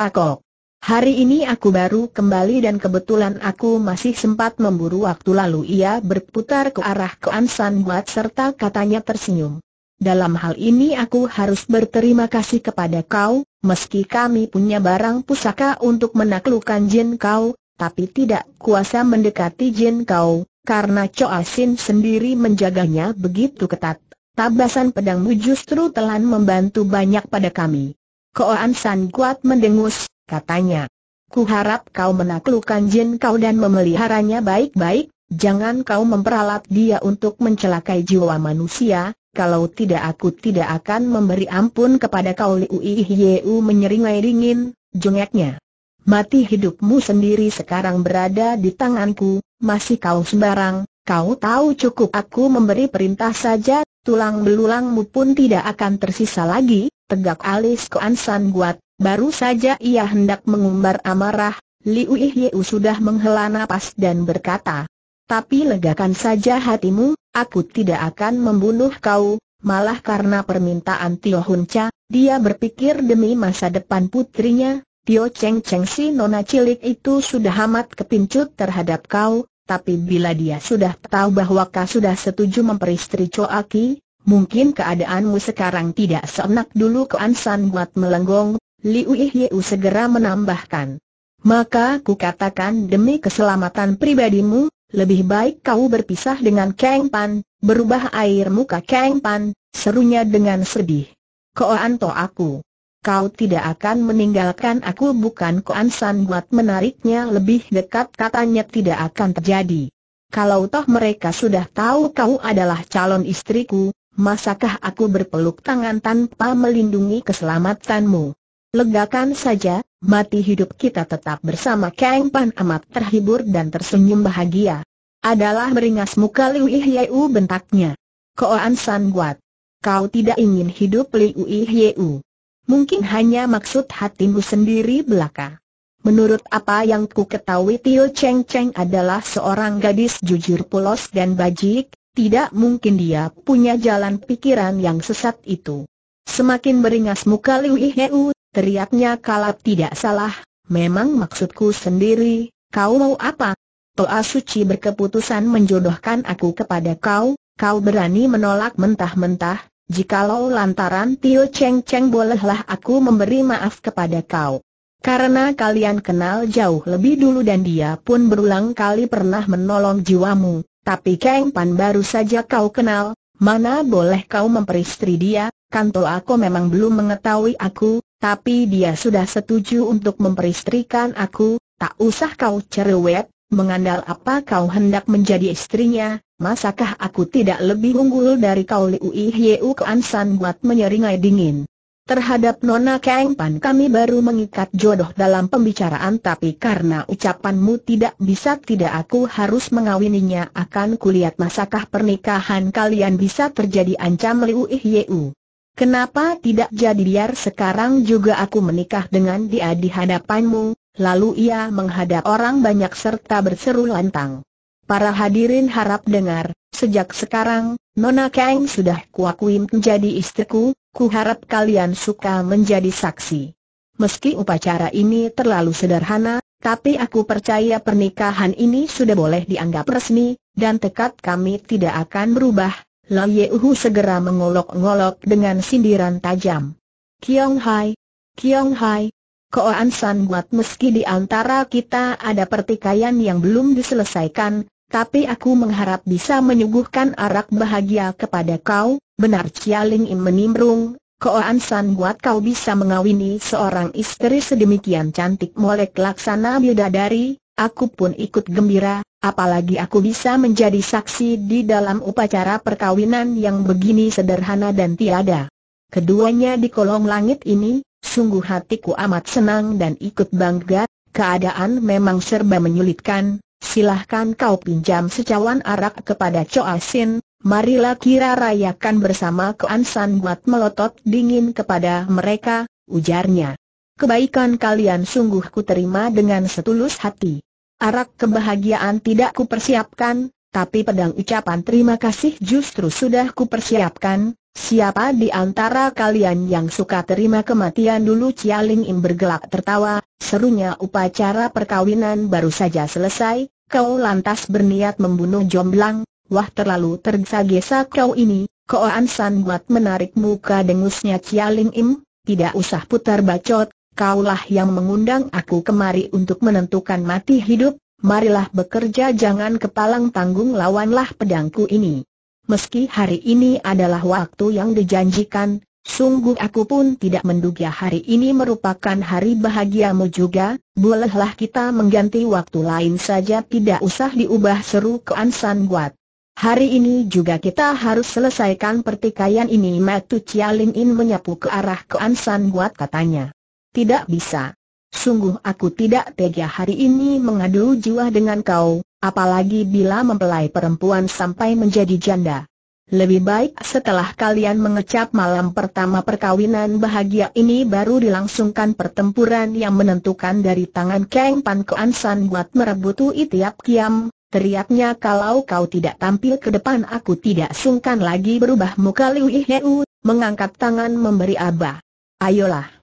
Hari ini aku baru kembali dan kebetulan aku masih sempat memburu waktu lalu ia berputar ke arah San buat serta katanya tersenyum. Dalam hal ini aku harus berterima kasih kepada kau, meski kami punya barang pusaka untuk menaklukkan jin kau, tapi tidak kuasa mendekati jin kau, karena Choa Sin sendiri menjaganya begitu ketat. Tabasan pedangmu justru telah membantu banyak pada kami. Koan San kuat mendengus, katanya. Ku harap kau menaklukkan jin kau dan memeliharanya baik-baik, jangan kau memperalat dia untuk mencelakai jiwa manusia, kalau tidak aku tidak akan memberi ampun kepada kau Liu Yeu menyeringai dingin, jengeknya. Mati hidupmu sendiri sekarang berada di tanganku, masih kau sembarang, kau tahu cukup aku memberi perintah saja, tulang belulangmu pun tidak akan tersisa lagi, tegak alis Koan San Guat, baru saja ia hendak mengumbar amarah, Liu Yeu sudah menghela nafas dan berkata, tapi legakan saja hatimu, aku tidak akan membunuh kau, malah karena permintaan Tio Hun Cha, dia berpikir demi masa depan putrinya, Tio Cheng Cheng si nona cilik itu sudah amat kepincut terhadap kau, tapi bila dia sudah tahu bahwa kau sudah setuju memperistri Aki, mungkin keadaanmu sekarang tidak seenak dulu ke Ansan buat melenggong, Liu Yiu segera menambahkan. Maka ku katakan demi keselamatan pribadimu, lebih baik kau berpisah dengan Kang Pan, berubah air muka Kang Pan, serunya dengan sedih. to aku. Kau tidak akan meninggalkan aku bukan Koan San buat menariknya lebih dekat katanya tidak akan terjadi. Kalau toh mereka sudah tahu kau adalah calon istriku, masakah aku berpeluk tangan tanpa melindungi keselamatanmu? Legakan saja, mati hidup kita tetap bersama Kang Pan amat terhibur dan tersenyum bahagia. Adalah meringas muka Liu Yiu bentaknya. Koan San Guat. Kau tidak ingin hidup Liu Yiu. Mungkin hanya maksud hatimu sendiri belaka. Menurut apa yang ku ketahui Tio Cheng Cheng adalah seorang gadis jujur polos dan bajik, tidak mungkin dia punya jalan pikiran yang sesat itu. Semakin beringas muka Liu Yiu, teriaknya kalap tidak salah, memang maksudku sendiri, kau mau apa? Toa Suci berkeputusan menjodohkan aku kepada kau, kau berani menolak mentah-mentah, jikalau lantaran Tio Cheng Cheng bolehlah aku memberi maaf kepada kau. Karena kalian kenal jauh lebih dulu dan dia pun berulang kali pernah menolong jiwamu, tapi Kang Pan baru saja kau kenal, mana boleh kau memperistri dia, kan Toa aku memang belum mengetahui aku, tapi dia sudah setuju untuk memperistrikan aku, tak usah kau cerewet, mengandal apa kau hendak menjadi istrinya, masakah aku tidak lebih unggul dari kau Liu Ihyeu Ansan buat menyeringai dingin. Terhadap Nona Kang Pan kami baru mengikat jodoh dalam pembicaraan tapi karena ucapanmu tidak bisa tidak aku harus mengawininya akan kulihat masakah pernikahan kalian bisa terjadi ancam Liu Yiu. Kenapa tidak jadi biar sekarang juga aku menikah dengan dia di hadapanmu? Lalu ia menghadap orang banyak serta berseru lantang. Para hadirin harap dengar, sejak sekarang, Nona Kang sudah kuakui menjadi istriku, ku harap kalian suka menjadi saksi. Meski upacara ini terlalu sederhana, tapi aku percaya pernikahan ini sudah boleh dianggap resmi, dan tekad kami tidak akan berubah, Lai Yehu segera mengolok-ngolok dengan sindiran tajam. Kiong Hai, Kiong Hai, Koan San buat meski di antara kita ada pertikaian yang belum diselesaikan, tapi aku mengharap bisa menyuguhkan arak bahagia kepada kau, benar Cialing Im menimbrung, Koan San buat kau bisa mengawini seorang istri sedemikian cantik molek laksana bidadari, aku pun ikut gembira, Apalagi aku bisa menjadi saksi di dalam upacara perkawinan yang begini sederhana dan tiada. Keduanya di kolong langit ini, sungguh hatiku amat senang dan ikut bangga, keadaan memang serba menyulitkan, silahkan kau pinjam secawan arak kepada Choa Sin, marilah kira rayakan bersama keansan buat melotot dingin kepada mereka, ujarnya. Kebaikan kalian sungguh ku terima dengan setulus hati. Arak kebahagiaan tidak kupersiapkan, tapi pedang ucapan terima kasih justru sudah kupersiapkan. Siapa di antara kalian yang suka terima kematian dulu Cialing Im bergelak tertawa, serunya upacara perkawinan baru saja selesai, kau lantas berniat membunuh Jomblang, wah terlalu tergesa-gesa kau ini, Kau san buat menarik muka dengusnya Cialing Im, tidak usah putar bacot, kaulah yang mengundang aku kemari untuk menentukan mati hidup, marilah bekerja jangan kepalang tanggung lawanlah pedangku ini. Meski hari ini adalah waktu yang dijanjikan, sungguh aku pun tidak menduga hari ini merupakan hari bahagiamu juga, bolehlah kita mengganti waktu lain saja tidak usah diubah seru ke Ansan Guat. Hari ini juga kita harus selesaikan pertikaian ini Matu Chia Lin In menyapu ke arah ke Ansan Guat katanya. Tidak bisa. Sungguh aku tidak tega hari ini mengadu jiwa dengan kau, apalagi bila mempelai perempuan sampai menjadi janda. Lebih baik setelah kalian mengecap malam pertama perkawinan bahagia ini baru dilangsungkan pertempuran yang menentukan dari tangan Kang Pan ke Ansan buat merebut Itiap Kiam, teriaknya kalau kau tidak tampil ke depan aku tidak sungkan lagi berubah muka Liu Heu, mengangkat tangan memberi aba. Ayolah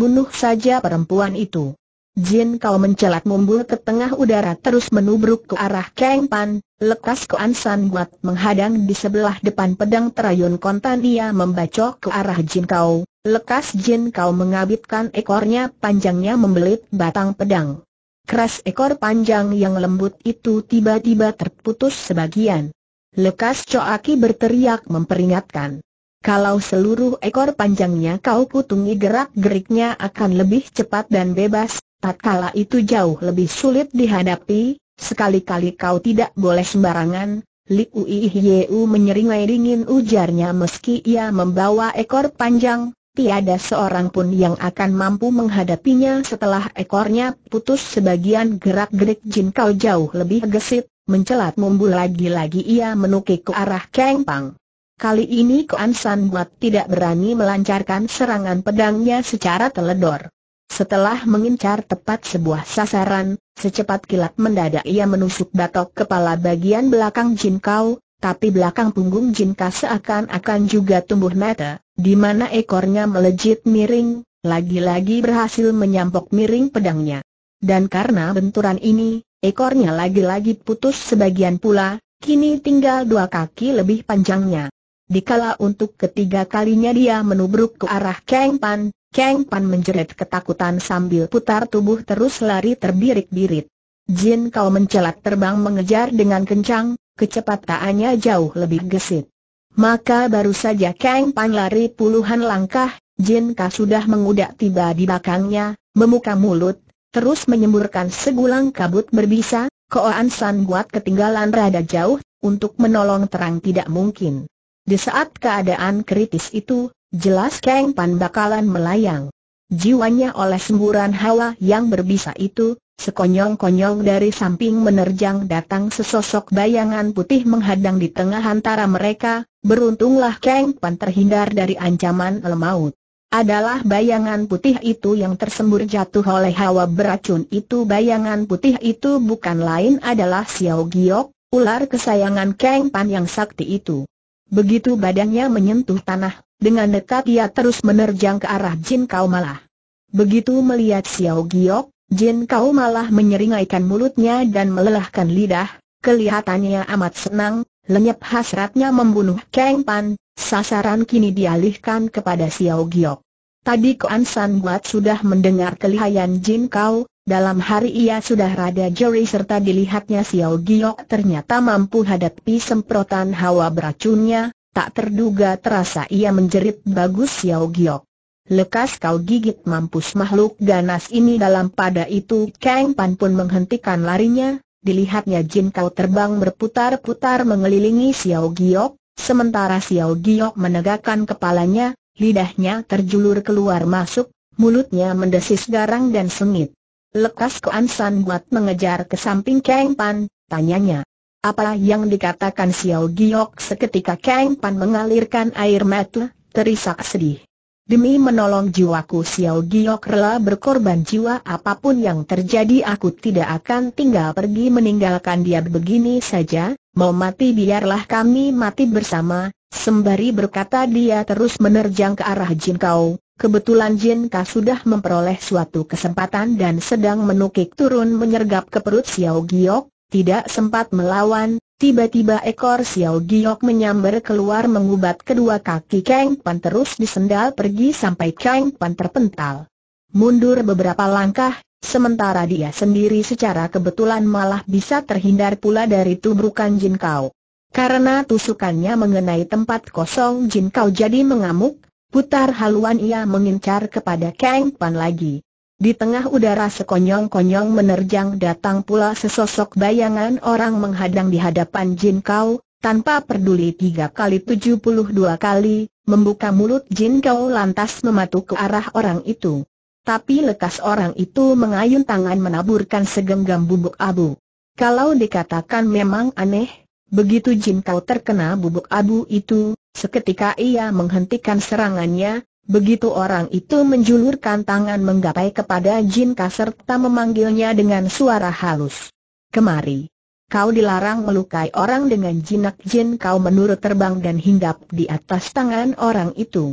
bunuh saja perempuan itu. Jin kau mencelat mumbul ke tengah udara terus menubruk ke arah Kang Pan, lekas ke Ansan Guat menghadang di sebelah depan pedang terayun kontan ia membacok ke arah Jin kau, lekas Jin kau mengabitkan ekornya panjangnya membelit batang pedang. Keras ekor panjang yang lembut itu tiba-tiba terputus sebagian. Lekas Coaki berteriak memperingatkan. Kalau seluruh ekor panjangnya kau kutungi gerak-geriknya akan lebih cepat dan bebas, Tak kala itu jauh lebih sulit dihadapi, sekali-kali kau tidak boleh sembarangan. Li Ui menyeringai dingin ujarnya meski ia membawa ekor panjang, tiada seorang pun yang akan mampu menghadapinya setelah ekornya putus sebagian gerak-gerik jin kau jauh lebih gesit, mencelat mumbul lagi-lagi ia menukik ke arah Kang Pang. Kali ini Koan San Buat tidak berani melancarkan serangan pedangnya secara teledor. Setelah mengincar tepat sebuah sasaran, secepat kilat mendadak ia menusuk batok kepala bagian belakang Jin Kau, tapi belakang punggung Jin Kau seakan-akan juga tumbuh mata, di mana ekornya melejit miring, lagi-lagi berhasil menyampok miring pedangnya. Dan karena benturan ini, ekornya lagi-lagi putus sebagian pula, kini tinggal dua kaki lebih panjangnya. Dikala untuk ketiga kalinya dia menubruk ke arah Kang Pan, Kang Pan menjerit ketakutan sambil putar tubuh terus lari terbirit birit Jin kau mencelat terbang mengejar dengan kencang, kecepatannya jauh lebih gesit. Maka baru saja Kang Pan lari puluhan langkah, Jin Ka sudah mengudak tiba di belakangnya, memuka mulut, terus menyemburkan segulang kabut berbisa, Koan San buat ketinggalan rada jauh, untuk menolong terang tidak mungkin. Di saat keadaan kritis itu, jelas Kang Pan bakalan melayang. Jiwanya oleh semburan hawa yang berbisa itu, sekonyong-konyong dari samping menerjang datang sesosok bayangan putih menghadang di tengah antara mereka, beruntunglah Kang Pan terhindar dari ancaman lemaut. Adalah bayangan putih itu yang tersembur jatuh oleh hawa beracun itu bayangan putih itu bukan lain adalah Xiao Giok, ular kesayangan Kang Pan yang sakti itu. Begitu badannya menyentuh tanah, dengan dekat ia terus menerjang ke arah Jin Kau Malah. Begitu melihat Xiao Giok, Jin Kau Malah menyeringaikan mulutnya dan melelahkan lidah, kelihatannya amat senang, lenyap hasratnya membunuh Kang Pan, sasaran kini dialihkan kepada Xiao Giok. Tadi Koan San Buat sudah mendengar kelihayan Jin Kau, dalam hari ia sudah rada jeri serta dilihatnya Xiao Giok ternyata mampu hadapi semprotan hawa beracunnya, tak terduga terasa ia menjerit bagus Xiao Giok. Lekas kau gigit mampus makhluk ganas ini dalam pada itu Kang Pan pun menghentikan larinya, dilihatnya Jin kau terbang berputar-putar mengelilingi Xiao Giok, sementara Xiao Giok menegakkan kepalanya, lidahnya terjulur keluar masuk, mulutnya mendesis garang dan sengit. Lekas Koan San buat mengejar ke samping Kang Pan, tanyanya. Apa yang dikatakan Xiao Giok seketika Kang Pan mengalirkan air mata, terisak sedih. Demi menolong jiwaku Xiao Giok rela berkorban jiwa apapun yang terjadi aku tidak akan tinggal pergi meninggalkan dia begini saja, mau mati biarlah kami mati bersama, Sembari berkata dia terus menerjang ke arah Jin Kau, Kebetulan Jin Ka sudah memperoleh suatu kesempatan dan sedang menukik turun menyergap ke perut Xiao Giok, tidak sempat melawan, tiba-tiba ekor Xiao Giok menyambar keluar mengubat kedua kaki Kang Pan terus disendal pergi sampai Kang Pan terpental. Mundur beberapa langkah, sementara dia sendiri secara kebetulan malah bisa terhindar pula dari tubrukan Jin Kau. Karena tusukannya mengenai tempat kosong Jin Kau jadi mengamuk, Putar haluan ia mengincar kepada Kang Pan lagi. Di tengah udara sekonyong-konyong menerjang datang pula sesosok bayangan orang menghadang di hadapan Jin Kau, tanpa peduli tiga kali tujuh puluh dua kali, membuka mulut Jin Kau lantas mematuk ke arah orang itu. Tapi lekas orang itu mengayun tangan menaburkan segenggam bubuk abu. Kalau dikatakan memang aneh, begitu Jin Kau terkena bubuk abu itu, Seketika ia menghentikan serangannya, begitu orang itu menjulurkan tangan menggapai kepada Jin serta memanggilnya dengan suara halus. Kemari. Kau dilarang melukai orang dengan jinak Jin kau menurut terbang dan hinggap di atas tangan orang itu.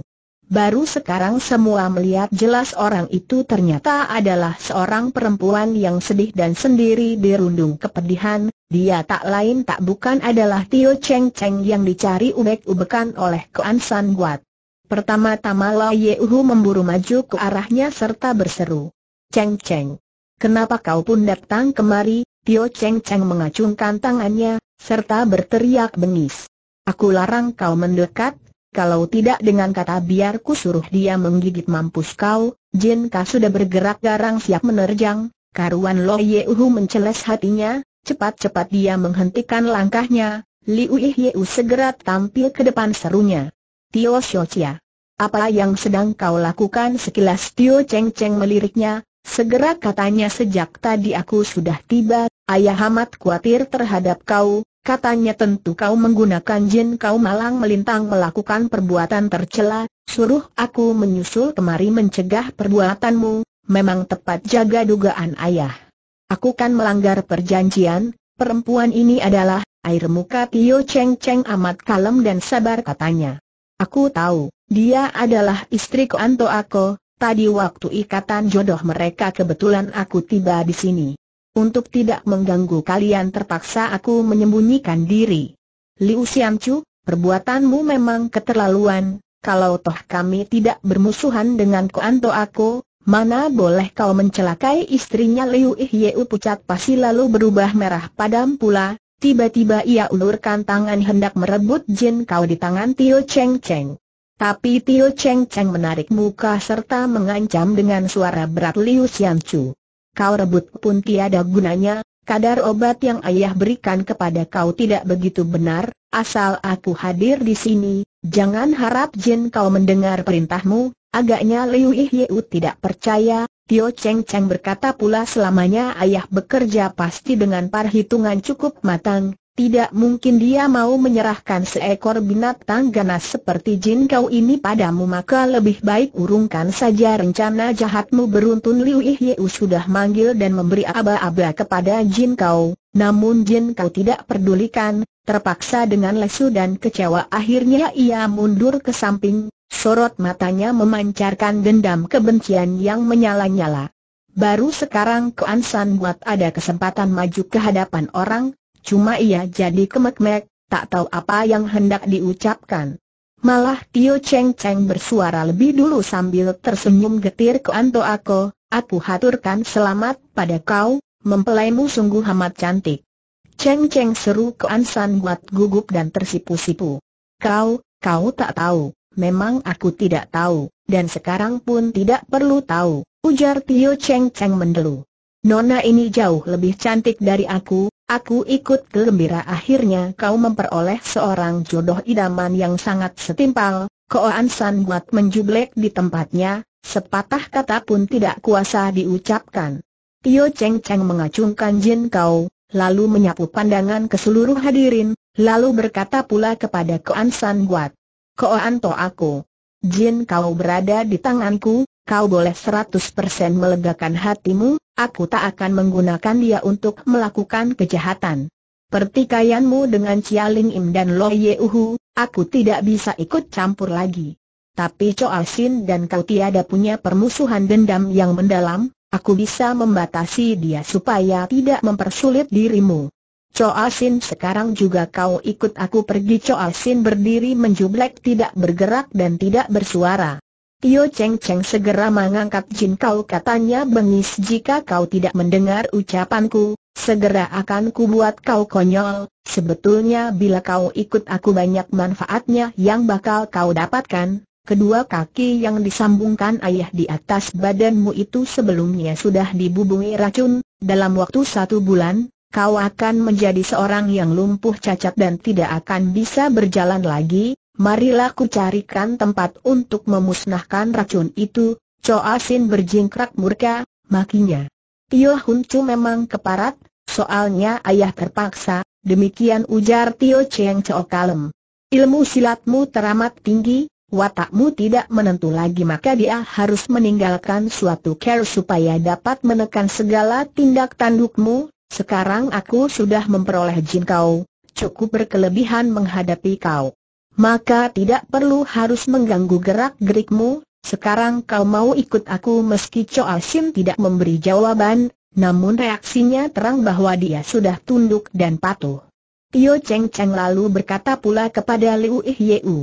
Baru sekarang semua melihat jelas orang itu ternyata adalah seorang perempuan yang sedih dan sendiri dirundung kepedihan, dia tak lain tak bukan adalah Tio Cheng Cheng yang dicari ubek-ubekan oleh Kuan San Guat. Pertama-tama Lo Uhu memburu maju ke arahnya serta berseru. Cheng Cheng, kenapa kau pun datang kemari? Tio Cheng Cheng mengacungkan tangannya, serta berteriak bengis. Aku larang kau mendekat, kalau tidak dengan kata biar ku suruh dia menggigit mampus kau, Jin Ka sudah bergerak garang siap menerjang, karuan Lo Uhu menceles hatinya, cepat-cepat dia menghentikan langkahnya, Liu Uhu segera tampil ke depan serunya. Tio Chia, apa yang sedang kau lakukan sekilas Tio Cheng Cheng meliriknya, segera katanya sejak tadi aku sudah tiba, ayah amat khawatir terhadap kau, Katanya tentu kau menggunakan jin kau malang melintang melakukan perbuatan tercela, suruh aku menyusul kemari mencegah perbuatanmu, memang tepat jaga dugaan ayah. Aku kan melanggar perjanjian, perempuan ini adalah, air muka Tio Cheng Cheng amat kalem dan sabar katanya. Aku tahu, dia adalah istri Anto Ako. tadi waktu ikatan jodoh mereka kebetulan aku tiba di sini. Untuk tidak mengganggu kalian terpaksa aku menyembunyikan diri. Liu Xiangchu, perbuatanmu memang keterlaluan, kalau toh kami tidak bermusuhan dengan Kuanto aku, mana boleh kau mencelakai istrinya Liu Ihyeu pucat pasi lalu berubah merah padam pula, tiba-tiba ia ulurkan tangan hendak merebut jin kau di tangan Tio Cheng Cheng. Tapi Tio Cheng Cheng menarik muka serta mengancam dengan suara berat Liu Xiangchu kau rebut pun tiada gunanya, kadar obat yang ayah berikan kepada kau tidak begitu benar, asal aku hadir di sini, jangan harap Jin kau mendengar perintahmu, agaknya Liu Yiu tidak percaya, Tio Cheng Cheng berkata pula selamanya ayah bekerja pasti dengan perhitungan cukup matang, tidak mungkin dia mau menyerahkan seekor binatang ganas seperti jin kau ini padamu maka lebih baik urungkan saja rencana jahatmu beruntun Liu Ihyeu sudah manggil dan memberi aba-aba kepada jin kau, namun jin kau tidak pedulikan, terpaksa dengan lesu dan kecewa akhirnya ia mundur ke samping, sorot matanya memancarkan dendam kebencian yang menyala-nyala. Baru sekarang Kuan San buat ada kesempatan maju ke hadapan orang, Cuma ia jadi kemek-mek, tak tahu apa yang hendak diucapkan. Malah Tio Cheng Cheng bersuara lebih dulu sambil tersenyum getir ke Anto Ako, aku haturkan selamat pada kau, mempelaimu sungguh amat cantik. Cheng Cheng seru ke Ansan buat gugup dan tersipu-sipu. Kau, kau tak tahu, memang aku tidak tahu, dan sekarang pun tidak perlu tahu, ujar Tio Cheng Cheng mendelu. Nona ini jauh lebih cantik dari aku, Aku ikut gembira akhirnya kau memperoleh seorang jodoh idaman yang sangat setimpal, Koan San buat menjublek di tempatnya, sepatah kata pun tidak kuasa diucapkan. Tio Cheng Cheng mengacungkan jin kau, lalu menyapu pandangan ke seluruh hadirin, lalu berkata pula kepada Koan San Guat. Koan To aku. Jin kau berada di tanganku, kau boleh 100% melegakan hatimu, aku tak akan menggunakan dia untuk melakukan kejahatan. Pertikaianmu dengan Cialing Im dan Lo Uhu, aku tidak bisa ikut campur lagi. Tapi Choa Sin dan kau tiada punya permusuhan dendam yang mendalam, aku bisa membatasi dia supaya tidak mempersulit dirimu. Choa Sin sekarang juga kau ikut aku pergi Choa Sin berdiri menjublek tidak bergerak dan tidak bersuara. Tio Cheng Cheng segera mengangkat Jin Kau katanya bengis jika kau tidak mendengar ucapanku, segera akan kubuat kau konyol, sebetulnya bila kau ikut aku banyak manfaatnya yang bakal kau dapatkan. Kedua kaki yang disambungkan ayah di atas badanmu itu sebelumnya sudah dibubungi racun, dalam waktu satu bulan, kau akan menjadi seorang yang lumpuh cacat dan tidak akan bisa berjalan lagi, marilah ku carikan tempat untuk memusnahkan racun itu, Choa Sin berjingkrak murka, makinya. Tio Hun Chu memang keparat, soalnya ayah terpaksa, demikian ujar Tio Cheng Cho Kalem. Ilmu silatmu teramat tinggi, watakmu tidak menentu lagi maka dia harus meninggalkan suatu care supaya dapat menekan segala tindak tandukmu, sekarang aku sudah memperoleh jin kau, cukup berkelebihan menghadapi kau maka tidak perlu harus mengganggu gerak-gerikmu, sekarang kau mau ikut aku meski Choa Sim tidak memberi jawaban, namun reaksinya terang bahwa dia sudah tunduk dan patuh. Tio Cheng Cheng lalu berkata pula kepada Liu U.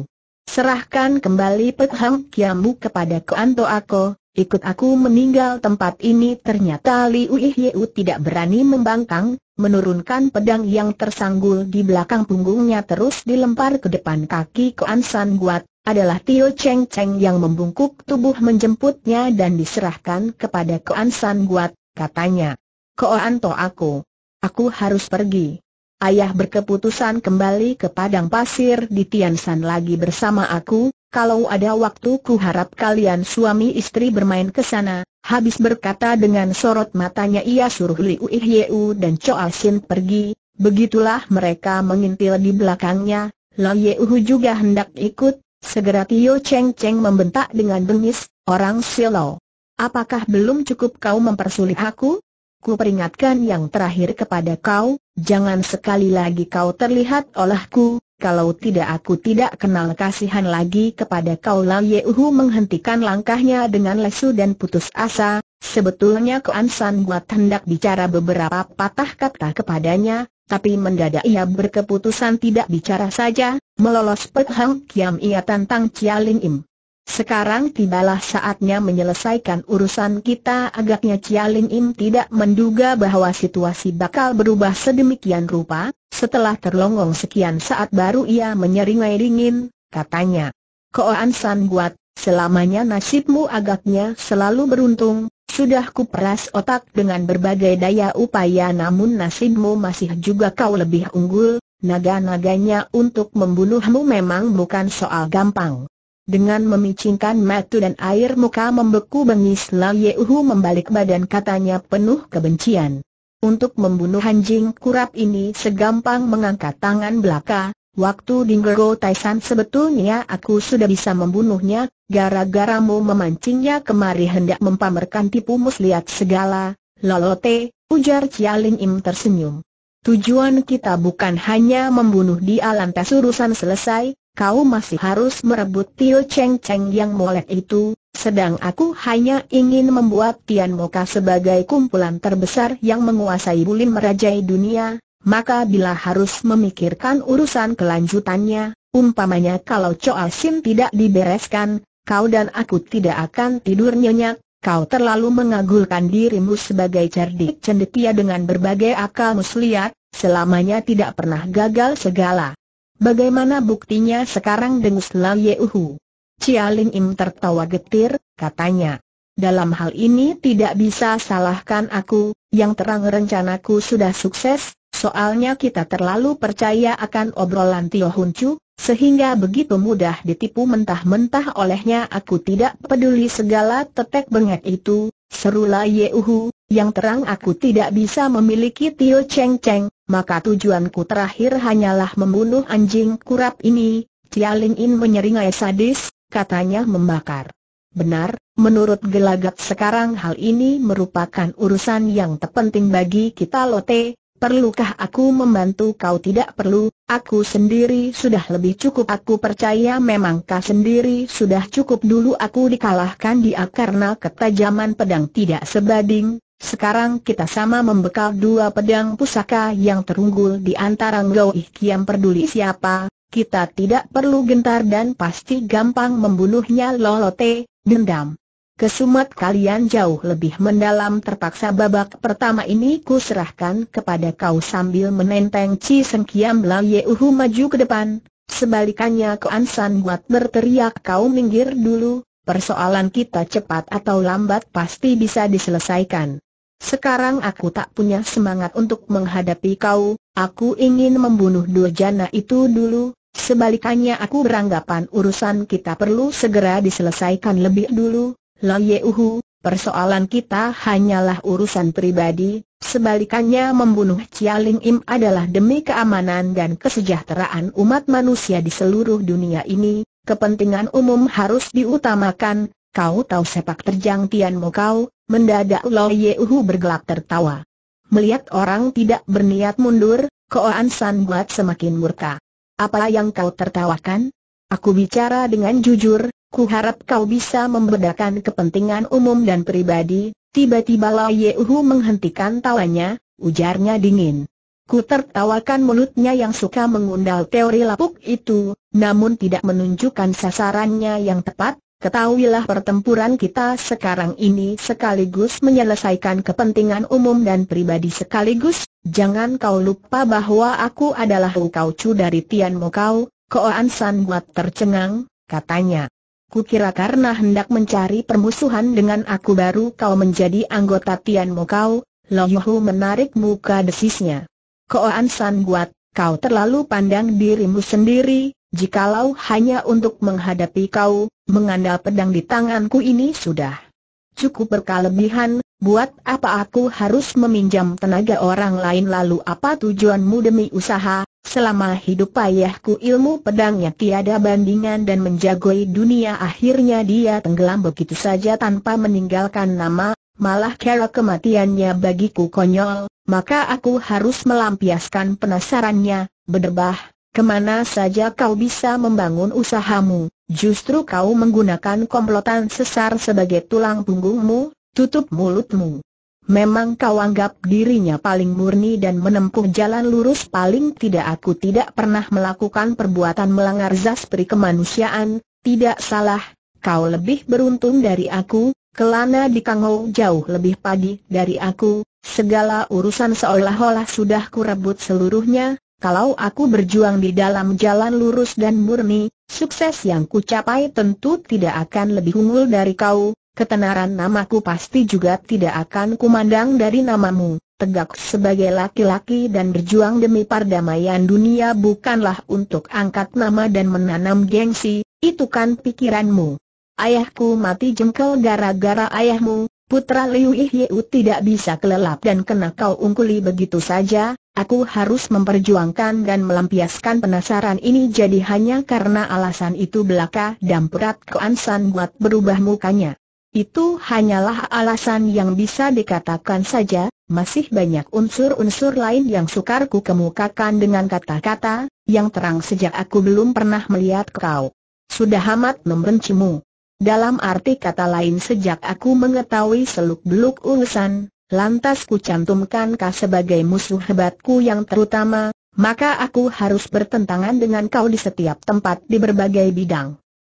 serahkan kembali Pek Hang Kiamu kepada Kuan Kuanto Ako, Ikut aku meninggal tempat ini ternyata Liu Yiu tidak berani membangkang, menurunkan pedang yang tersanggul di belakang punggungnya terus dilempar ke depan kaki Koan San Guat, adalah Tio Cheng Cheng yang membungkuk tubuh menjemputnya dan diserahkan kepada Koan San Guat, katanya. Koan To aku. Aku harus pergi. Ayah berkeputusan kembali ke padang pasir di Tian San lagi bersama aku, kalau ada waktu ku harap kalian suami istri bermain ke sana, habis berkata dengan sorot matanya ia suruh Liu Ihyeu dan Choa ah Sin pergi, begitulah mereka mengintil di belakangnya, Lau Yeu juga hendak ikut, segera Tio Cheng Cheng membentak dengan bengis, orang Silo. Apakah belum cukup kau mempersulit aku? Ku peringatkan yang terakhir kepada kau, jangan sekali lagi kau terlihat olehku, kalau tidak aku tidak kenal kasihan lagi kepada kau Lau Yehu menghentikan langkahnya dengan lesu dan putus asa, sebetulnya Kuan San Guat hendak bicara beberapa patah kata kepadanya, tapi mendadak ia berkeputusan tidak bicara saja, melolos Pek Hang Kiam ia tantang Chia Im. Sekarang tibalah saatnya menyelesaikan urusan kita agaknya Cialin Im tidak menduga bahwa situasi bakal berubah sedemikian rupa, setelah terlongong sekian saat baru ia menyeringai dingin, katanya. Koan San Guat, selamanya nasibmu agaknya selalu beruntung, sudah kuperas otak dengan berbagai daya upaya namun nasibmu masih juga kau lebih unggul, naga-naganya untuk membunuhmu memang bukan soal gampang. Dengan memicingkan mata dan air muka membeku bengis Ye Yehu membalik badan katanya penuh kebencian. Untuk membunuh anjing kurap ini segampang mengangkat tangan belaka, waktu di Ngero Taisan sebetulnya aku sudah bisa membunuhnya, gara-garamu memancingnya kemari hendak mempamerkan tipu muslihat segala, lolote, ujar Cialing Im tersenyum. Tujuan kita bukan hanya membunuh dia lantas urusan selesai, kau masih harus merebut Tio Cheng Cheng yang molek itu, sedang aku hanya ingin membuat Tian Moka sebagai kumpulan terbesar yang menguasai bulim merajai dunia, maka bila harus memikirkan urusan kelanjutannya, umpamanya kalau Choa Sim tidak dibereskan, kau dan aku tidak akan tidur nyenyak, Kau terlalu mengagulkan dirimu sebagai cerdik cendekia dengan berbagai akal muslihat, selamanya tidak pernah gagal segala. Bagaimana buktinya sekarang dengus Lau Yehu? Cialing Im tertawa getir, katanya. Dalam hal ini tidak bisa salahkan aku, yang terang rencanaku sudah sukses, soalnya kita terlalu percaya akan obrolan Tio Hun Chu, sehingga begitu mudah ditipu mentah-mentah olehnya aku tidak peduli segala tetek bengek itu, seru serulah Yehu, yang terang aku tidak bisa memiliki Tio Cheng Cheng, maka tujuanku terakhir hanyalah membunuh anjing kurap ini. Tia Ling In menyeringai sadis, katanya membakar. Benar, menurut gelagat sekarang hal ini merupakan urusan yang terpenting bagi kita Lote, Perlukah aku membantu kau tidak perlu, aku sendiri sudah lebih cukup aku percaya memang kau sendiri sudah cukup dulu aku dikalahkan dia karena ketajaman pedang tidak sebanding, sekarang kita sama membekal dua pedang pusaka yang terunggul di antara Ngau Kiam peduli siapa, kita tidak perlu gentar dan pasti gampang membunuhnya Lolote, dendam. Kesumat kalian jauh lebih mendalam terpaksa babak pertama ini ku serahkan kepada kau sambil menenteng Ci Sengkiam Laye Uhu maju ke depan. Sebalikannya ke Ansan buat berteriak kau minggir dulu, persoalan kita cepat atau lambat pasti bisa diselesaikan. Sekarang aku tak punya semangat untuk menghadapi kau, aku ingin membunuh Jana itu dulu, Sebaliknya aku beranggapan urusan kita perlu segera diselesaikan lebih dulu, Lo Yeuhu, persoalan kita hanyalah urusan pribadi, Sebaliknya membunuh Cialing Im adalah demi keamanan dan kesejahteraan umat manusia di seluruh dunia ini, kepentingan umum harus diutamakan, kau tahu sepak terjang Tianmu kau, Mendadak Lo Yehu bergelak tertawa. Melihat orang tidak berniat mundur, Koan San Buat semakin murka. Apa yang kau tertawakan? Aku bicara dengan jujur, ku harap kau bisa membedakan kepentingan umum dan pribadi. Tiba-tiba Lo Yehu menghentikan tawanya, ujarnya dingin. Ku tertawakan mulutnya yang suka mengundal teori lapuk itu, namun tidak menunjukkan sasarannya yang tepat, Ketahuilah pertempuran kita sekarang ini sekaligus menyelesaikan kepentingan umum dan pribadi sekaligus, jangan kau lupa bahwa aku adalah Ukaucu dari Tian Mokau, An San Guat tercengang, katanya. Kukira karena hendak mencari permusuhan dengan aku baru kau menjadi anggota Tian Mokau, Lo Yuhu menarik muka desisnya. An San Guat, kau terlalu pandang dirimu sendiri, Jikalau hanya untuk menghadapi kau, mengandal pedang di tanganku ini sudah cukup berkelebihan, buat apa aku harus meminjam tenaga orang lain lalu apa tujuanmu demi usaha, selama hidup ayahku ilmu pedangnya tiada bandingan dan menjagoi dunia akhirnya dia tenggelam begitu saja tanpa meninggalkan nama, malah kera kematiannya bagiku konyol, maka aku harus melampiaskan penasarannya, berdebah, Kemana saja kau bisa membangun usahamu, justru kau menggunakan komplotan sesar sebagai tulang punggungmu, tutup mulutmu. Memang kau anggap dirinya paling murni dan menempuh jalan lurus paling tidak aku tidak pernah melakukan perbuatan melanggar zas peri kemanusiaan, tidak salah, kau lebih beruntung dari aku, kelana di kangau jauh lebih padi dari aku, segala urusan seolah-olah sudah kurebut seluruhnya, kalau aku berjuang di dalam jalan lurus dan murni, sukses yang kucapai tentu tidak akan lebih unggul dari kau, ketenaran namaku pasti juga tidak akan kumandang dari namamu. Tegak sebagai laki-laki dan berjuang demi perdamaian dunia bukanlah untuk angkat nama dan menanam gengsi, itu kan pikiranmu. Ayahku mati jengkel gara-gara ayahmu, Putra Liu Yiu tidak bisa kelelap dan kena kau ungkuli begitu saja, aku harus memperjuangkan dan melampiaskan penasaran ini jadi hanya karena alasan itu belaka damperat keansan buat berubah mukanya. Itu hanyalah alasan yang bisa dikatakan saja, masih banyak unsur-unsur lain yang sukar ku kemukakan dengan kata-kata, yang terang sejak aku belum pernah melihat kau. Sudah amat membencimu. Dalam arti kata lain sejak aku mengetahui seluk-beluk urusan, lantas kucantumkan kau sebagai musuh hebatku yang terutama, maka aku harus bertentangan dengan kau di setiap tempat di berbagai bidang.